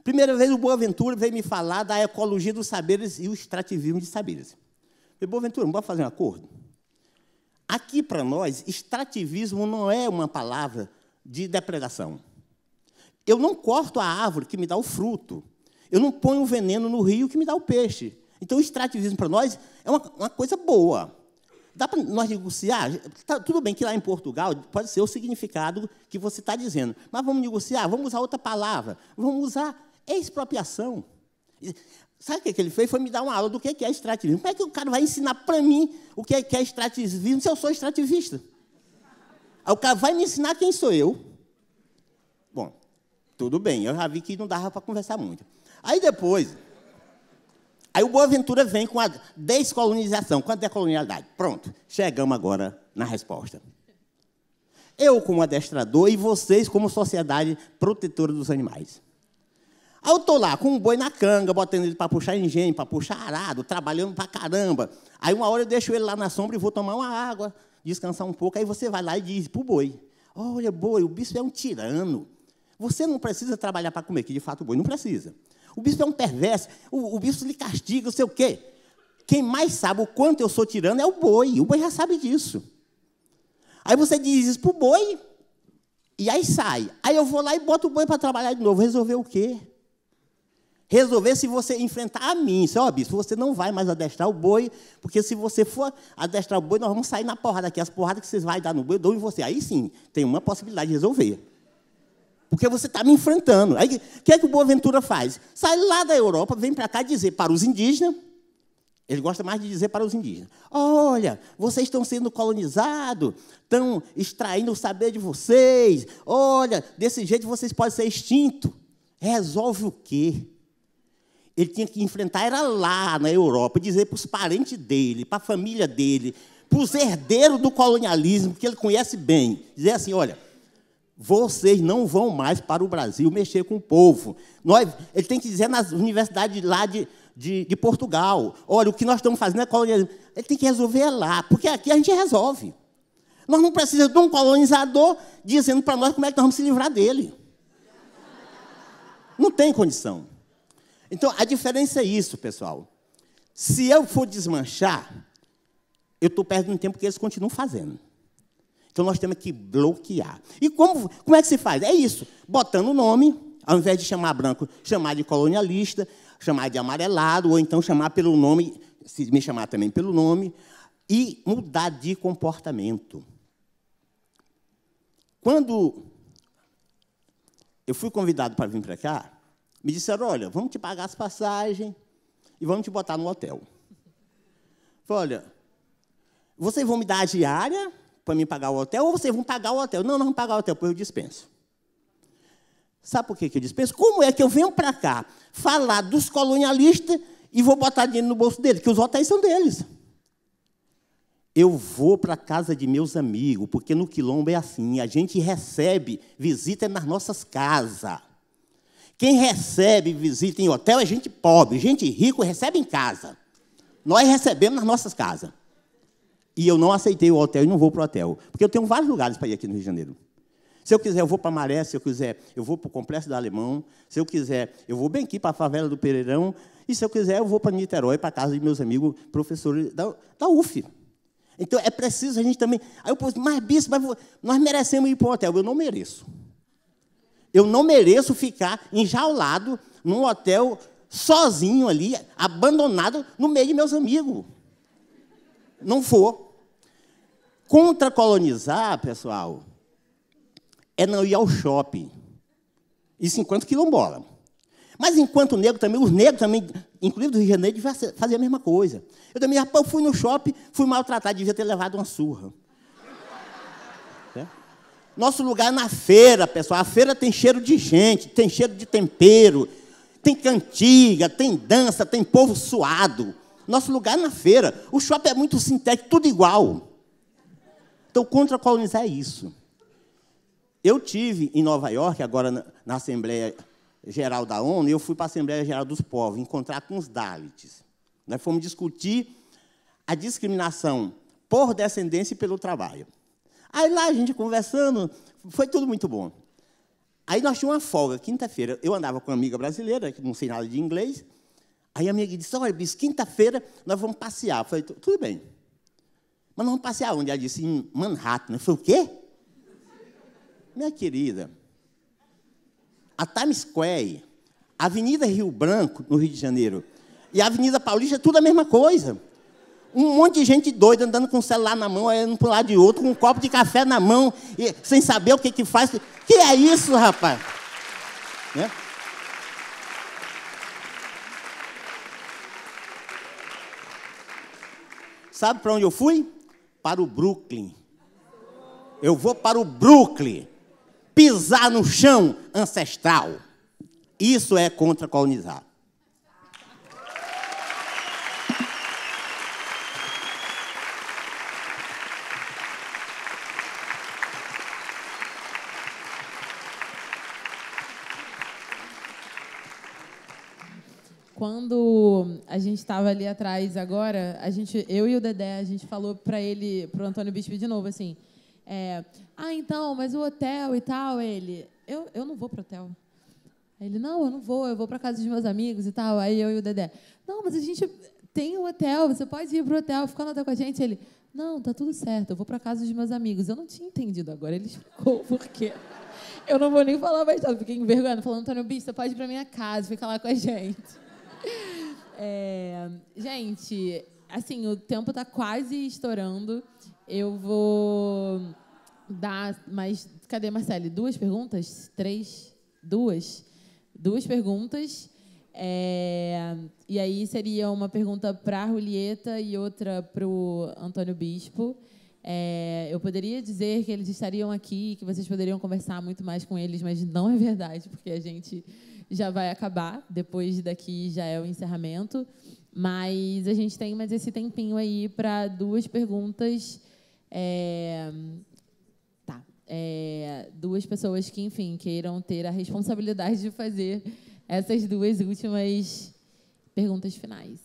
Primeira vez, o Boaventura veio me falar da ecologia dos saberes e o extrativismo de saberes. Eu falei, Boaventura, vamos fazer um acordo? Aqui, para nós, extrativismo não é uma palavra de depredação. Eu não corto a árvore que me dá o fruto. Eu não ponho o veneno no rio que me dá o peixe. Então, o extrativismo, para nós, é uma, uma coisa boa. Dá para nós negociar? Tá, tudo bem que lá em Portugal pode ser o significado que você está dizendo, mas vamos negociar, vamos usar outra palavra, vamos usar expropriação. Sabe o que ele fez? Foi me dar uma aula do que é extrativismo. Como é que o cara vai ensinar para mim o que é extrativismo se eu sou extrativista? Aí o cara vai me ensinar quem sou eu. Bom, tudo bem, eu já vi que não dava para conversar muito. Aí depois, Aí o Boaventura vem com a descolonização. Quanto é a colonialidade? Pronto, chegamos agora na resposta. Eu como adestrador e vocês como sociedade protetora dos animais. Aí eu estou lá com um boi na canga, botando ele para puxar engenho, para puxar arado, trabalhando para caramba. Aí uma hora eu deixo ele lá na sombra e vou tomar uma água, descansar um pouco. Aí você vai lá e diz para o boi, olha boi, o bicho é um tirano. Você não precisa trabalhar para comer, que de fato o boi não precisa. O bispo é um perverso, o, o bispo lhe castiga, não sei o quê. Quem mais sabe o quanto eu sou tirando é o boi, o boi já sabe disso. Aí você diz isso para o boi, e aí sai. Aí eu vou lá e boto o boi para trabalhar de novo. Resolver o quê? Resolver se você enfrentar a mim. É, ó, bispo, você não vai mais adestrar o boi, porque se você for adestrar o boi, nós vamos sair na porrada aqui. As porradas que vocês vão dar no boi, eu dou em você. Aí sim, tem uma possibilidade de resolver porque você está me enfrentando. o que é que o Boaventura faz? Sai lá da Europa, vem para cá dizer para os indígenas, ele gosta mais de dizer para os indígenas: olha, vocês estão sendo colonizados, estão extraindo o saber de vocês, olha, desse jeito vocês podem ser extintos. Resolve o quê? Ele tinha que enfrentar, era lá na Europa, dizer para os parentes dele, para a família dele, para os herdeiros do colonialismo, que ele conhece bem: dizer assim, olha, vocês não vão mais para o Brasil mexer com o povo. Nós, ele tem que dizer nas universidades lá de, de, de Portugal: olha, o que nós estamos fazendo é colonizar. Ele tem que resolver é lá, porque aqui a gente resolve. Nós não precisamos de um colonizador dizendo para nós como é que nós vamos se livrar dele. Não tem condição. Então, a diferença é isso, pessoal. Se eu for desmanchar, eu estou perdendo tempo que eles continuam fazendo. Então nós temos que bloquear. E como, como é que se faz? É isso, botando o nome, ao invés de chamar branco, chamar de colonialista, chamar de amarelado, ou então chamar pelo nome, se me chamar também pelo nome, e mudar de comportamento. Quando eu fui convidado para vir para cá, me disseram, olha, vamos te pagar as passagens e vamos te botar no hotel. Falei, olha, vocês vão me dar a diária para me pagar o hotel, ou vocês vão pagar o hotel. Não, não vão pagar o hotel, pois eu dispenso. Sabe por que eu dispenso? Como é que eu venho para cá falar dos colonialistas e vou botar dinheiro no bolso deles? Que os hotéis são deles. Eu vou para a casa de meus amigos, porque no quilombo é assim, a gente recebe visita nas nossas casas. Quem recebe visita em hotel é gente pobre, gente rica recebe em casa. Nós recebemos nas nossas casas. E eu não aceitei o hotel e não vou para o hotel. Porque eu tenho vários lugares para ir aqui no Rio de Janeiro. Se eu quiser, eu vou para Maré, se eu quiser, eu vou para o Complexo da Alemão, se eu quiser, eu vou bem aqui para a favela do Pereirão, e se eu quiser, eu vou para Niterói, para a casa de meus amigos professores da, da UF. Então é preciso a gente também. Aí eu posso, mas bispo, mas nós merecemos ir para o hotel. Eu não mereço. Eu não mereço ficar enjaulado num hotel sozinho ali, abandonado no meio de meus amigos. Não for. Contra-colonizar, pessoal, é não ir ao shopping. Isso enquanto quilombola. Mas enquanto negro também, os negros também, inclusive do Rio de Janeiro, faziam a mesma coisa. Eu também, rapaz, eu fui no shopping, fui maltratado, devia ter levado uma surra. É. Nosso lugar é na feira, pessoal. A feira tem cheiro de gente, tem cheiro de tempero, tem cantiga, tem dança, tem povo suado. Nosso lugar é na feira. O shopping é muito sintético, tudo igual. Então, contra-colonizar é isso. Eu tive em Nova York, agora na Assembleia Geral da ONU, eu fui para a Assembleia Geral dos Povos encontrar com os Dalits. Nós fomos discutir a discriminação por descendência e pelo trabalho. Aí lá a gente conversando, foi tudo muito bom. Aí nós tínhamos uma folga, quinta-feira. Eu andava com uma amiga brasileira, que não sei nada de inglês. Aí a amiga disse: Olha, bis, quinta-feira nós vamos passear. Eu falei: Tudo bem. Mas nós vamos passear onde? Ela disse, em Manhattan. Eu falei, o quê? Minha querida, a Times Square, a Avenida Rio Branco, no Rio de Janeiro, e a Avenida Paulista é tudo a mesma coisa. Um monte de gente doida andando com o celular na mão, olhando para um lado de outro, com um copo de café na mão, e, sem saber o que, que faz. Que é isso, rapaz? Né? Sabe para onde eu fui? para o Brooklyn. Eu vou para o Brooklyn pisar no chão ancestral. Isso é contra colonizar. quando a gente estava ali atrás agora, a gente, eu e o Dedé, a gente falou para ele, para o Antônio Bispo de novo, assim, é, ah, então, mas o hotel e tal, ele, eu, eu não vou para hotel. Aí ele, não, eu não vou, eu vou para casa dos meus amigos e tal. Aí eu e o Dedé, não, mas a gente tem o um hotel, você pode ir para o hotel, ficar no hotel com a gente. Ele, não, tá tudo certo, eu vou para casa dos meus amigos. Eu não tinha entendido agora, ele explicou por quê. Eu não vou nem falar mais nada, fiquei envergonhada, falando, Antônio Bispo, pode ir para minha casa, fica lá com a gente. É, gente, assim, o tempo está quase estourando. Eu vou dar mais. Cadê, Marcele? Duas perguntas? Três? Duas? Duas perguntas. É, e aí seria uma pergunta para a Julieta e outra para o Antônio Bispo. É, eu poderia dizer que eles estariam aqui, que vocês poderiam conversar muito mais com eles, mas não é verdade, porque a gente já vai acabar, depois daqui já é o encerramento. Mas a gente tem mais esse tempinho aí para duas perguntas. É, tá. É, duas pessoas que, enfim, queiram ter a responsabilidade de fazer essas duas últimas perguntas finais.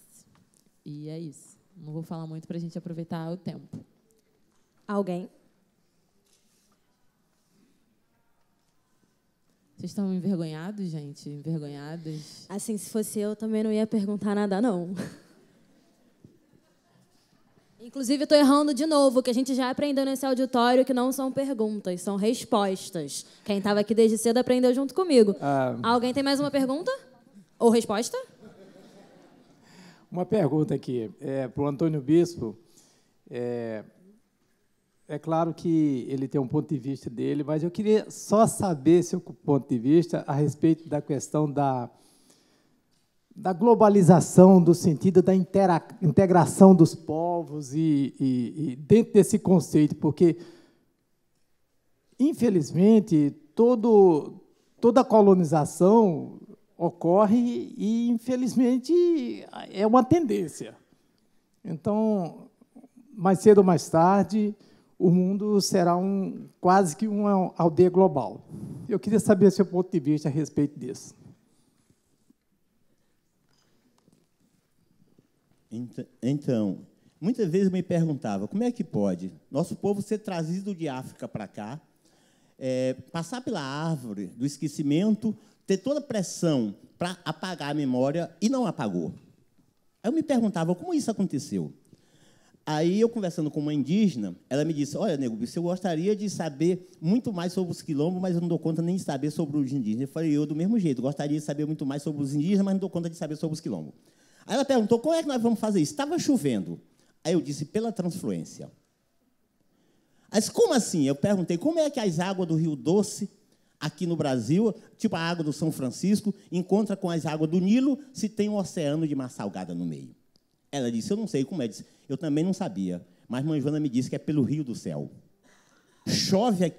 E é isso. Não vou falar muito para a gente aproveitar o tempo. Alguém? Vocês estão envergonhados, gente? Envergonhados? Assim, se fosse eu, também não ia perguntar nada, não. Inclusive, estou errando de novo, que a gente já aprendeu nesse auditório que não são perguntas, são respostas. Quem estava aqui desde cedo aprendeu junto comigo. Ah, Alguém tem mais uma pergunta? Ou resposta? Uma pergunta aqui. É, Para o Antônio Bispo, é, é claro que ele tem um ponto de vista dele, mas eu queria só saber seu ponto de vista a respeito da questão da, da globalização, do sentido da intera, integração dos povos e, e, e dentro desse conceito, porque, infelizmente, todo, toda colonização ocorre e, infelizmente, é uma tendência. Então, mais cedo ou mais tarde, o mundo será um, quase que uma aldeia global. Eu queria saber seu ponto de vista a respeito disso. Então, muitas vezes eu me perguntava como é que pode nosso povo ser trazido de África para cá, é, passar pela árvore do esquecimento, ter toda a pressão para apagar a memória e não apagou. Eu me perguntava como isso aconteceu. Aí eu conversando com uma indígena, ela me disse: Olha, nego, eu gostaria de saber muito mais sobre os quilombos, mas eu não dou conta nem de saber sobre os indígenas. Eu falei: Eu, do mesmo jeito, gostaria de saber muito mais sobre os indígenas, mas não dou conta de saber sobre os quilombos. Aí ela perguntou: Como é que nós vamos fazer isso? Estava chovendo. Aí eu disse: Pela transfluência. Mas como assim? Eu perguntei: Como é que as águas do Rio Doce, aqui no Brasil, tipo a água do São Francisco, encontra com as águas do Nilo se tem um oceano de mar salgada no meio? Ela disse, eu não sei como é. Eu disse, eu também não sabia. Mas mãe Joana me disse que é pelo Rio do Céu. Chove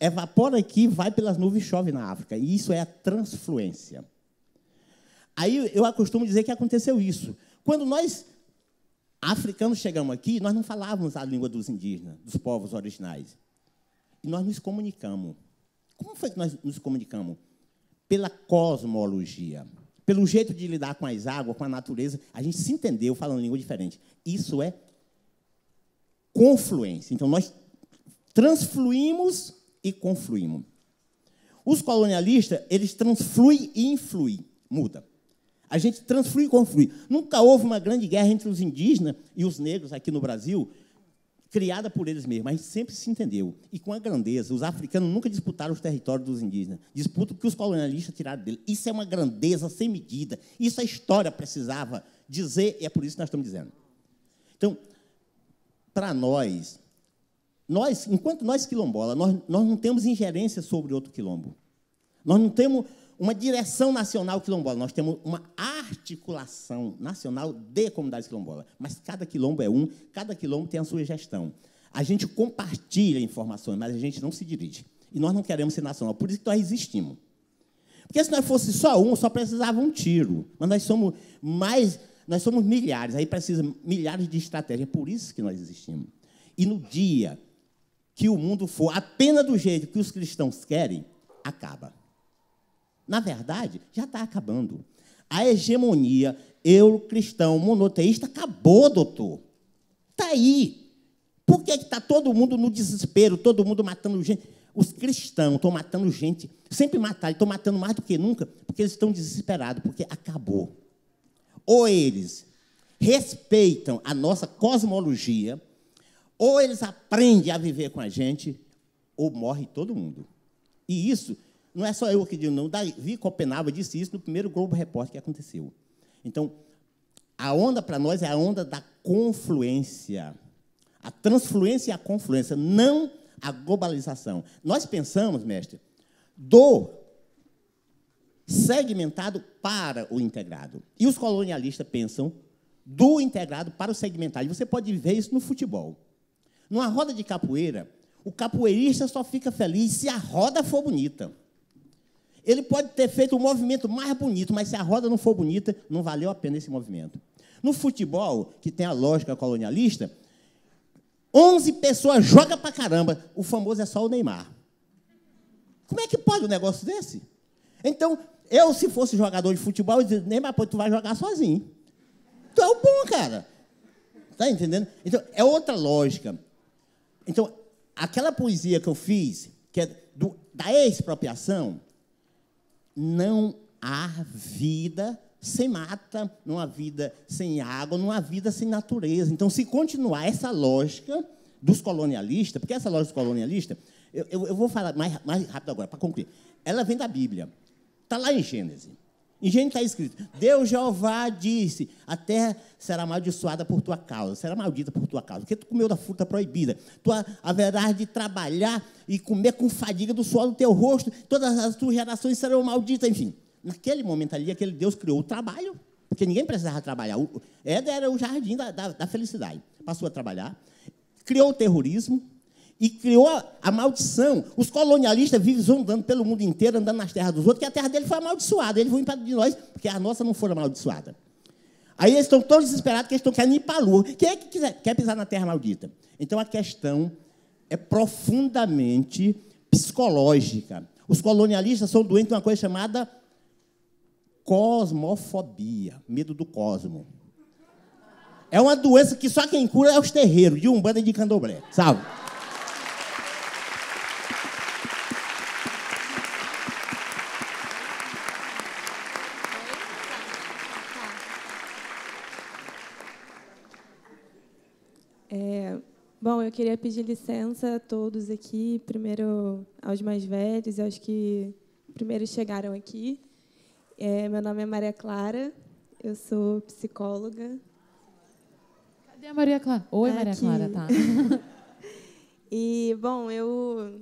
evapora aqui, vai pelas nuvens, chove na África. E isso é a transfluência. Aí eu acostumo dizer que aconteceu isso. Quando nós africanos chegamos aqui, nós não falávamos a língua dos indígenas, dos povos originais. E nós nos comunicamos. Como foi que nós nos comunicamos? Pela cosmologia pelo jeito de lidar com as águas, com a natureza, a gente se entendeu falando língua diferente. Isso é confluência. Então, nós transfluímos e confluímos. Os colonialistas, eles transfluem e influem. Muda. A gente transflui e conflui. Nunca houve uma grande guerra entre os indígenas e os negros aqui no Brasil, criada por eles mesmos, mas sempre se entendeu. E com a grandeza, os africanos nunca disputaram os territórios dos indígenas, disputam o que os colonialistas tiraram deles. Isso é uma grandeza sem medida. Isso a história precisava dizer, e é por isso que nós estamos dizendo. Então, para nós, nós, enquanto nós quilombola, nós, nós não temos ingerência sobre outro quilombo. Nós não temos uma direção nacional quilombola. Nós temos uma articulação nacional de comunidades quilombolas. Mas cada quilombo é um, cada quilombo tem a sua gestão. A gente compartilha informações, mas a gente não se dirige. E nós não queremos ser nacional, por isso que nós existimos. Porque se nós fosse só um, só precisava um tiro. Mas nós somos mais, nós somos milhares, aí precisa milhares de estratégias, é por isso que nós existimos. E no dia que o mundo for apenas do jeito que os cristãos querem, acaba na verdade, já está acabando. A hegemonia euro cristão monoteísta acabou, doutor. Está aí. Por que está todo mundo no desespero, todo mundo matando gente? Os cristãos estão matando gente, sempre mataram, estão matando mais do que nunca, porque eles estão desesperados, porque acabou. Ou eles respeitam a nossa cosmologia, ou eles aprendem a viver com a gente, ou morre todo mundo. E isso não é só eu que digo, não. Davi Copenhague disse isso no primeiro Globo Repórter que aconteceu. Então, a onda para nós é a onda da confluência. A transfluência e a confluência, não a globalização. Nós pensamos, mestre, do segmentado para o integrado. E os colonialistas pensam do integrado para o segmentado. E você pode ver isso no futebol. Numa roda de capoeira, o capoeirista só fica feliz se a roda for bonita. Ele pode ter feito o um movimento mais bonito, mas se a roda não for bonita, não valeu a pena esse movimento. No futebol, que tem a lógica colonialista, 11 pessoas joga pra caramba, o famoso é só o Neymar. Como é que pode um negócio desse? Então, eu, se fosse jogador de futebol, eu dizia, Neymar, pô, tu vai jogar sozinho. Tu é o bom, cara. Tá entendendo? Então, é outra lógica. Então, aquela poesia que eu fiz, que é do, da expropriação, não há vida sem mata, não há vida sem água, não há vida sem natureza. Então, se continuar essa lógica dos colonialistas, porque essa lógica dos eu, eu, eu vou falar mais, mais rápido agora, para concluir, ela vem da Bíblia. Está lá em Gênesis. Em Gênesis está escrito: Deus Jeová disse: A terra será amaldiçoada por tua causa, será maldita por tua causa, porque tu comeu da fruta proibida. Tu haverás de trabalhar e comer com fadiga do suor do teu rosto, todas as tuas gerações serão malditas, enfim. Naquele momento ali, aquele Deus criou o trabalho, porque ninguém precisava trabalhar. O era o jardim da, da, da felicidade. Passou a trabalhar, criou o terrorismo, e criou a maldição. Os colonialistas vivem andando pelo mundo inteiro, andando nas terras dos outros, que a terra dele foi amaldiçoada. Eles vão para de nós, porque a nossa não foi amaldiçoada. Aí eles estão todos desesperados, que eles estão querendo ir para a lua. Quem é que quiser, quer pisar na terra maldita? Então a questão é profundamente psicológica. Os colonialistas são doentes de uma coisa chamada cosmofobia, medo do cosmo. É uma doença que só quem cura é os terreiros, de Umbanda e de Candomblé, sabe? eu queria pedir licença a todos aqui, primeiro aos mais velhos, aos que primeiro chegaram aqui. É, meu nome é Maria Clara, eu sou psicóloga. Cadê a Maria Clara? Oi, Maria aqui. Clara, tá. e, bom, eu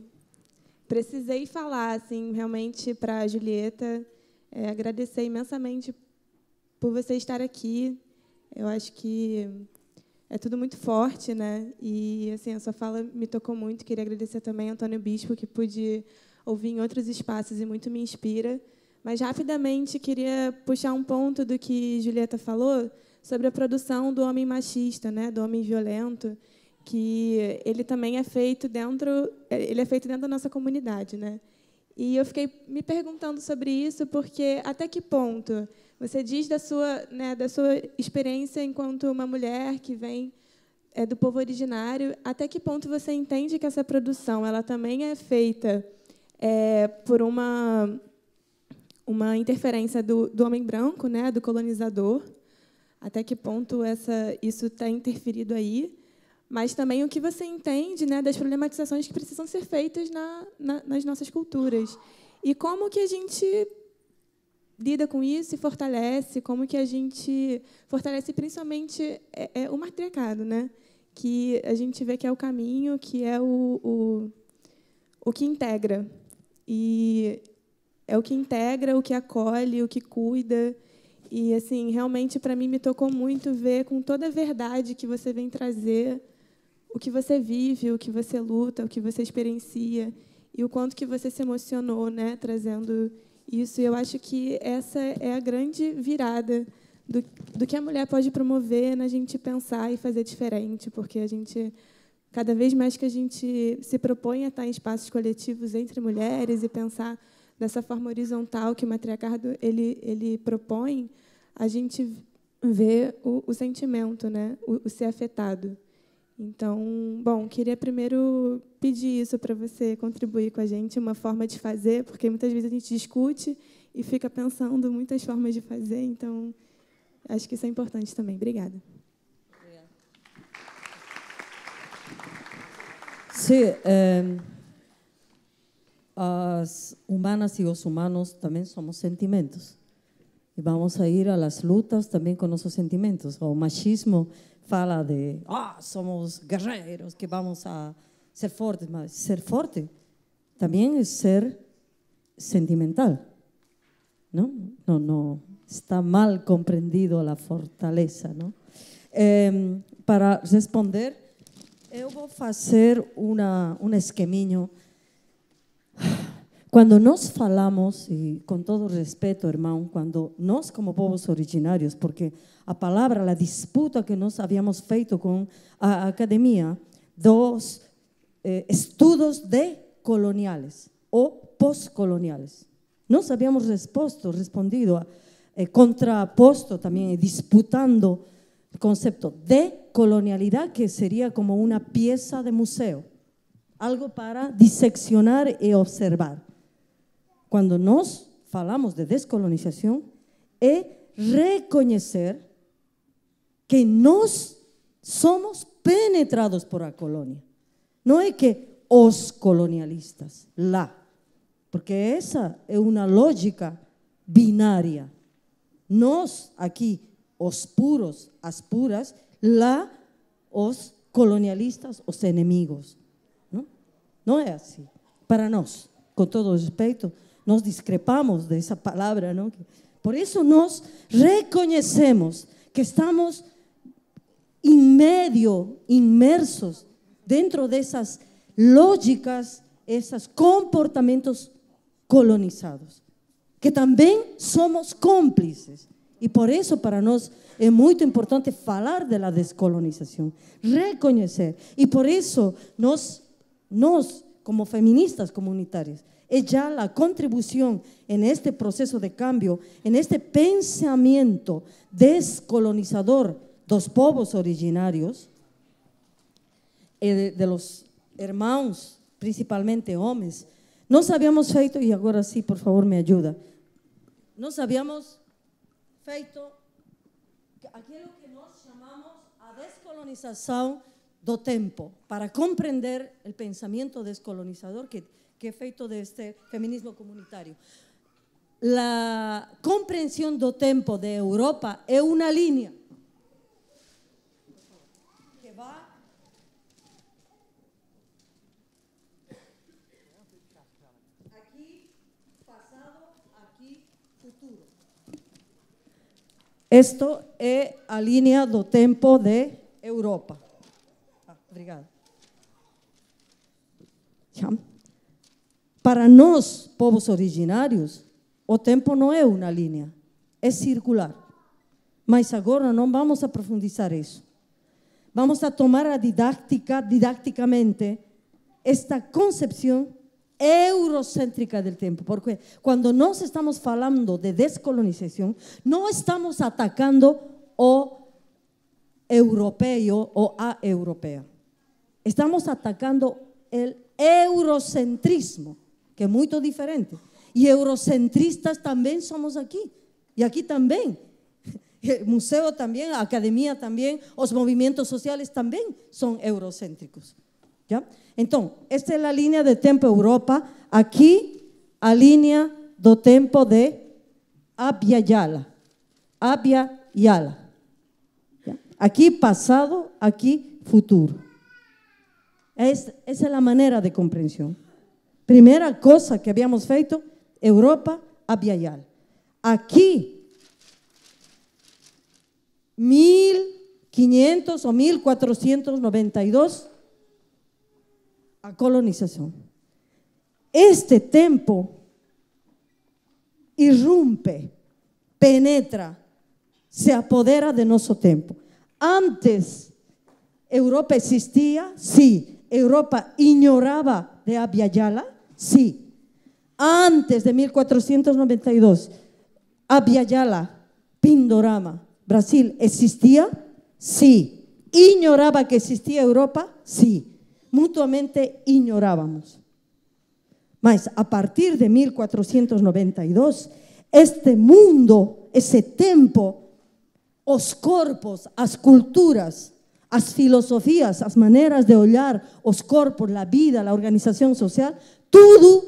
precisei falar, assim, realmente para a Julieta, é, agradecer imensamente por você estar aqui. Eu acho que é tudo muito forte, né? E assim, a sua fala me tocou muito. Queria agradecer também ao Antônio Bispo que pude ouvir em outros espaços e muito me inspira. Mas rapidamente queria puxar um ponto do que Julieta falou sobre a produção do homem machista, né? Do homem violento, que ele também é feito dentro, ele é feito dentro da nossa comunidade, né? E eu fiquei me perguntando sobre isso, porque até que ponto você diz da sua, né, da sua experiência enquanto uma mulher que vem é, do povo originário, até que ponto você entende que essa produção ela também é feita é, por uma uma interferência do, do homem branco, né, do colonizador? Até que ponto essa isso está interferido aí? mas também o que você entende né, das problematizações que precisam ser feitas na, na, nas nossas culturas. E como que a gente lida com isso e fortalece, como que a gente fortalece principalmente é, é o matriarcado, né? que a gente vê que é o caminho, que é o, o, o que integra. E é o que integra, o que acolhe, o que cuida. E, assim, realmente, para mim, me tocou muito ver com toda a verdade que você vem trazer o que você vive, o que você luta, o que você experiencia e o quanto que você se emocionou, né, trazendo isso. E eu acho que essa é a grande virada do, do que a mulher pode promover na gente pensar e fazer diferente, porque a gente cada vez mais que a gente se propõe a estar em espaços coletivos entre mulheres e pensar dessa forma horizontal que o matriarcado ele ele propõe, a gente vê o, o sentimento, né, o, o ser afetado. Então, bom, queria primeiro pedir isso para você contribuir com a gente, uma forma de fazer, porque muitas vezes a gente discute e fica pensando muitas formas de fazer, então acho que isso é importante também. Obrigada. Sim, as humanas e os humanos também somos sentimentos e vamos a ir às lutas também com nossos sentimentos, O machismo fala de, ah, somos guerreros, que vamos a ser fuertes, ser fuerte también es ser sentimental, ¿no? No, no, está mal comprendido la fortaleza, ¿no? Em, para responder, yo voy a hacer un esqueminho cuando nos falamos, y con todo respeto, hermano, cuando nos, como povos originarios, porque a palabra, la disputa que nos habíamos feito con la academia dos eh, estudios de coloniales o postcoloniales no sabíamos respondido, a, eh, contraposto también, disputando el concepto de colonialidad, que sería como una pieza de museo, algo para diseccionar y observar cuando nos hablamos de descolonización es reconocer que nos somos penetrados por la colonia, no es que os colonialistas, la, Porque esa es una lógica binaria. Nos aquí, os puros, as puras, la, os colonialistas, os enemigos. No es así Para nós, con todo respeto nos discrepamos de esa palabra, ¿no? Por eso nos reconocemos que estamos en medio, inmersos dentro de esas lógicas, esos comportamientos colonizados, que también somos cómplices. Y por eso para nos es muy importante hablar de la descolonización, reconocer, y por eso nos, como feministas comunitarias, es ya la contribución en este proceso de cambio, en este pensamiento descolonizador de los povos originarios, eh, de los hermanos, principalmente hombres, nos habíamos feito, y ahora sí, por favor, me ayuda, nos habíamos feito aquello que nos llamamos a descolonización do tempo, para comprender el pensamiento descolonizador que que de este feminismo comunitario. La comprensión do tempo de Europa es una línea que va aquí, pasado, aquí, futuro. Esto é la línea do tempo de Europa. Ah, Gracias. Para nosotros, povos originarios, o tiempo no es una línea, es circular. Mas agora no vamos a profundizar eso. Vamos a tomar didáctica, didácticamente, esta concepción eurocéntrica del tiempo, porque cuando nos estamos hablando de descolonización, no estamos atacando o europeo o a europea, estamos atacando el eurocentrismo que es muy diferente. y eurocentristas también somos aquí, y aquí también, el museo también, la academia también, los movimientos sociales también son eurocéntricos. ¿ya? Entonces, esta es la línea de tiempo Europa, aquí la línea do tiempo de Abya Yala. Yala, Aquí pasado, aquí futuro. esa es la manera de comprensión. Primera cosa que habíamos feito, Europa a mil cuatrocientos 1500 o 1492, a colonización. Este tempo irrumpe, penetra, se apodera de nuestro tempo. Antes, Europa existía, sí, Europa ignoraba de Abya Sí. Antes de 1492, Abiyala, Pindorama, Brasil, ¿existía? Sí. ¿Ignoraba que existía Europa? Sí. Mutuamente ignorábamos. Mas a partir de 1492, este mundo, ese tiempo, os corpos, as culturas, as filosofías, as maneras de olhar os corpos, la vida, la organización social, todo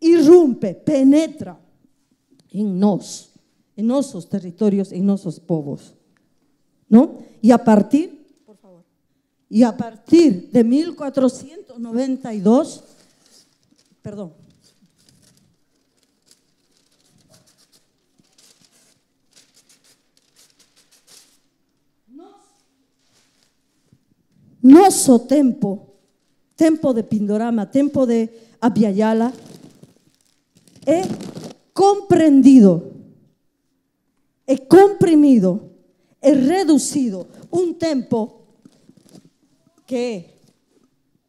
irrumpe, penetra en nos, en nuestros territorios, en nuestros pueblos. ¿No? Y a partir, por favor, y a partir de 1492, perdón, Nuestro tempo tempo de Pindorama, tempo de Abiyala, he comprendido, he comprimido, he reducido un tempo que es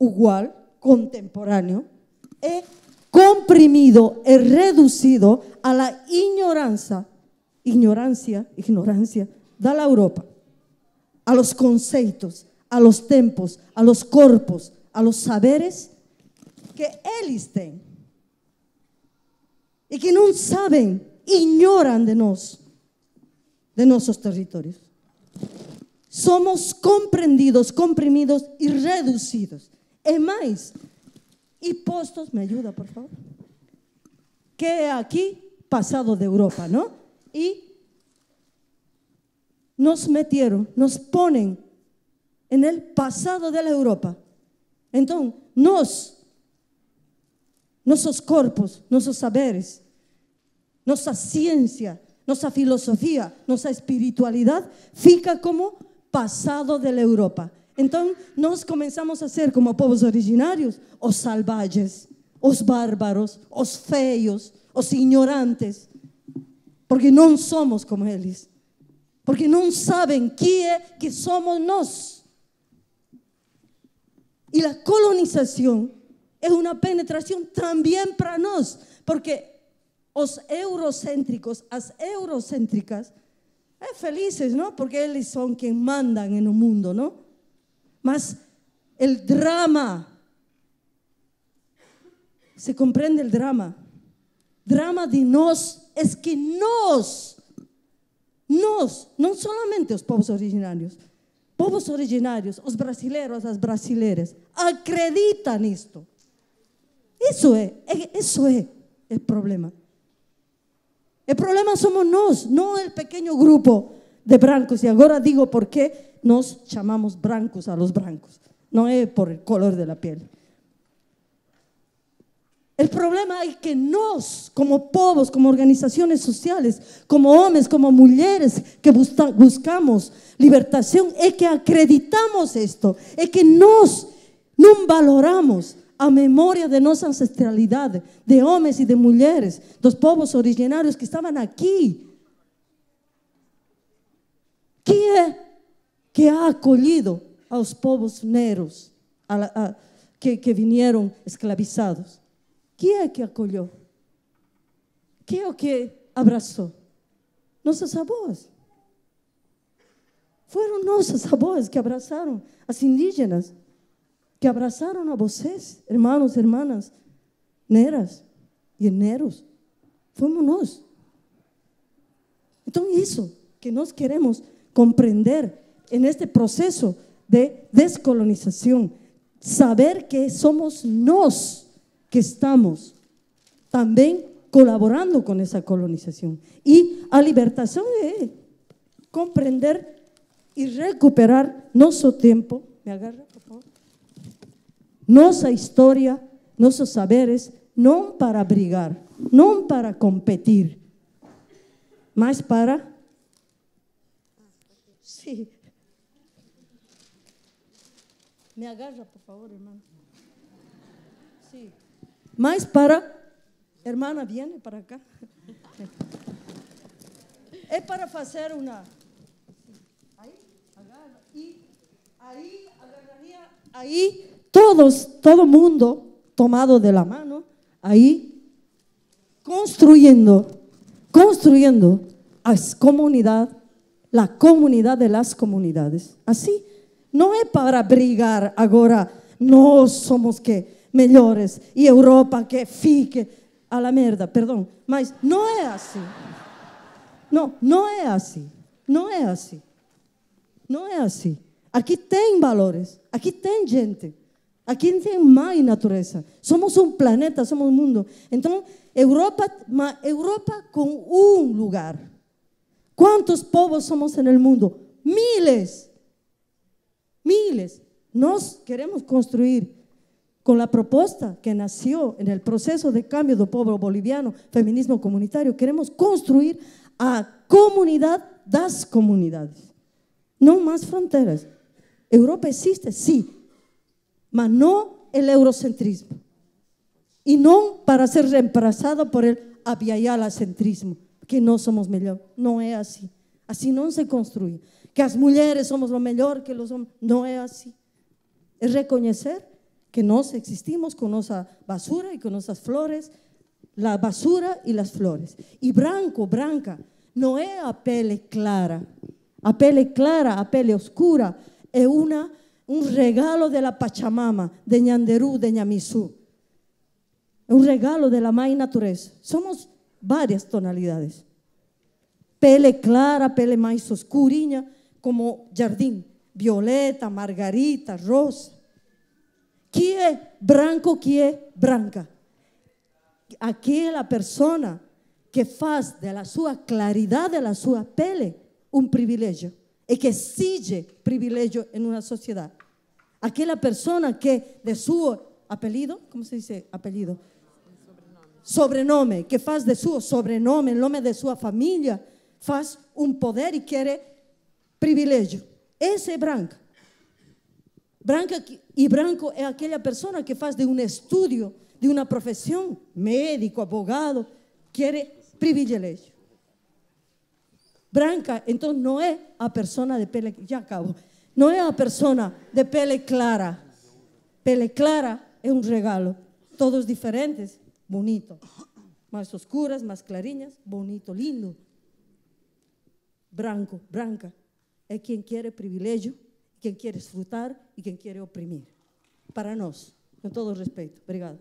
igual, contemporáneo, he comprimido, he reducido a la ignorancia, ignorancia, ignorancia da la Europa, a los conceptos, a los tempos, a los cuerpos, a los saberes que ellos tienen y que no saben ignoran de nosotros de nuestros territorios Somos comprendidos, comprimidos y reducidos Es más y postos, me ayuda por favor, que aquí pasado de Europa, no y nos metieron, nos ponen en el pasado de la Europa entonces, nos, nuestros cuerpos, nuestros saberes, nuestra ciencia, nuestra filosofía, nuestra espiritualidad fica como pasado de la Europa. Entonces, nos comenzamos a ser, como pueblos originarios Los salvajes, os bárbaros, os feos, os ignorantes, porque no somos como ellos porque no saben quiénes que somos nosotros y la colonización es una penetración también para nos, porque los eurocéntricos, las eurocéntricas, es eh, felices, no Porque son quienes mandan en el mundo, ¿no? Mas el drama, se comprende el drama? Drama de nos es que nos, nos, no solamente los pueblos originarios, povos originarios, los brasileiros, las brasileiras, acreditan esto. Eso es, eh, eso es el problema. El problema somos nosotros, no el pequeño grupo de brancos. Y ahora digo por qué nos llamamos brancos a los brancos. No es por el color de la piel. El problema es que nos, como pueblos, como organizaciones sociales, como hombres, como mujeres que buscamos libertación, es que acreditamos esto, es que nos no valoramos a memoria de nuestra ancestralidad, de hombres y de mujeres, los pueblos originarios que estaban aquí. ¿Quién es que ha acogido a los pueblos negros que vinieron esclavizados? es el que acolheu? es é que abrazó? Nuestras abuelas. Fueron nuestras abuelas que abrazaron a los indígenas, que abrazaron a vosotros, hermanos, hermanas, neras y neros. Fuimos nosotros. Entonces, eso que nos queremos comprender en este proceso de descolonización, saber que somos nosotros, que estamos también colaborando con esa colonización. Y a libertación es comprender y recuperar nuestro tiempo, me agarra por favor, nuestra historia, nuestros saberes, no para brigar, no para competir, más para... Sí. Me agarra, por favor, hermano. Sí. Más para. Hermana, viene para acá. Es para hacer una... Ahí, ahí ahí. ahí todos, todo mundo tomado de la mano, ahí construyendo, construyendo, a comunidad, la comunidad de las comunidades. Así. No es para brigar ahora, no somos que melhores y e Europa que fique a la merda, perdón mas no es así no, no es así no es así no es así, aquí tem valores, aquí tem gente, aqui tem más naturaleza Somos un um planeta, somos un um mundo. entonces Europa, Europa com um lugar. ¿cuántos povos somos en el mundo? Miles. Miles. Nos queremos construir con la propuesta que nació en el proceso de cambio del pueblo boliviano, feminismo comunitario, queremos construir a comunidad das comunidades. no más fronteras. Europa existe, sí, pero no el eurocentrismo. y no para ser reemplazado por el abiayalacentrismo, que no somos mejor, no es así, así no se construye, Que las mujeres somos lo mejor que los hombres, no es así, es reconocer que nos existimos con nuestra basura y con nuestras flores, la basura y las flores. Y branco, blanca, no es a pele clara, a pele clara, a pele oscura, es una, un regalo de la Pachamama, de Ñanderú, de Ñamisú. Es un regalo de la Mai naturaleza. Somos varias tonalidades. Pele clara, pele más oscuriña como jardín, violeta, margarita, rosa. ¿Quién es branco, ¿Quién es branca. Aquella persona que hace que la suya claridad de la sua pele, un privilegio y que exige privilegio en una sociedad. Aquella persona que de su apellido, ¿cómo se dice apellido? Sobrenome, que faz de su sobrenome, el nombre de su familia, faz un poder y quiere privilegio. Ese es branco. Branca y branco es aquella persona que hace de un estudio, de una profesión médico, abogado, quiere privilegio Branca, entonces no es a persona de pele. ya acabo. no es a persona de pele clara. Pele clara es un regalo. Todos diferentes, bonito. más oscuras, más clariñas bonito, lindo. Branco, branca, es quien quiere privilegio quien quiere disfrutar y quien quiere oprimir. Para nos, con todo respeto. Obrigada.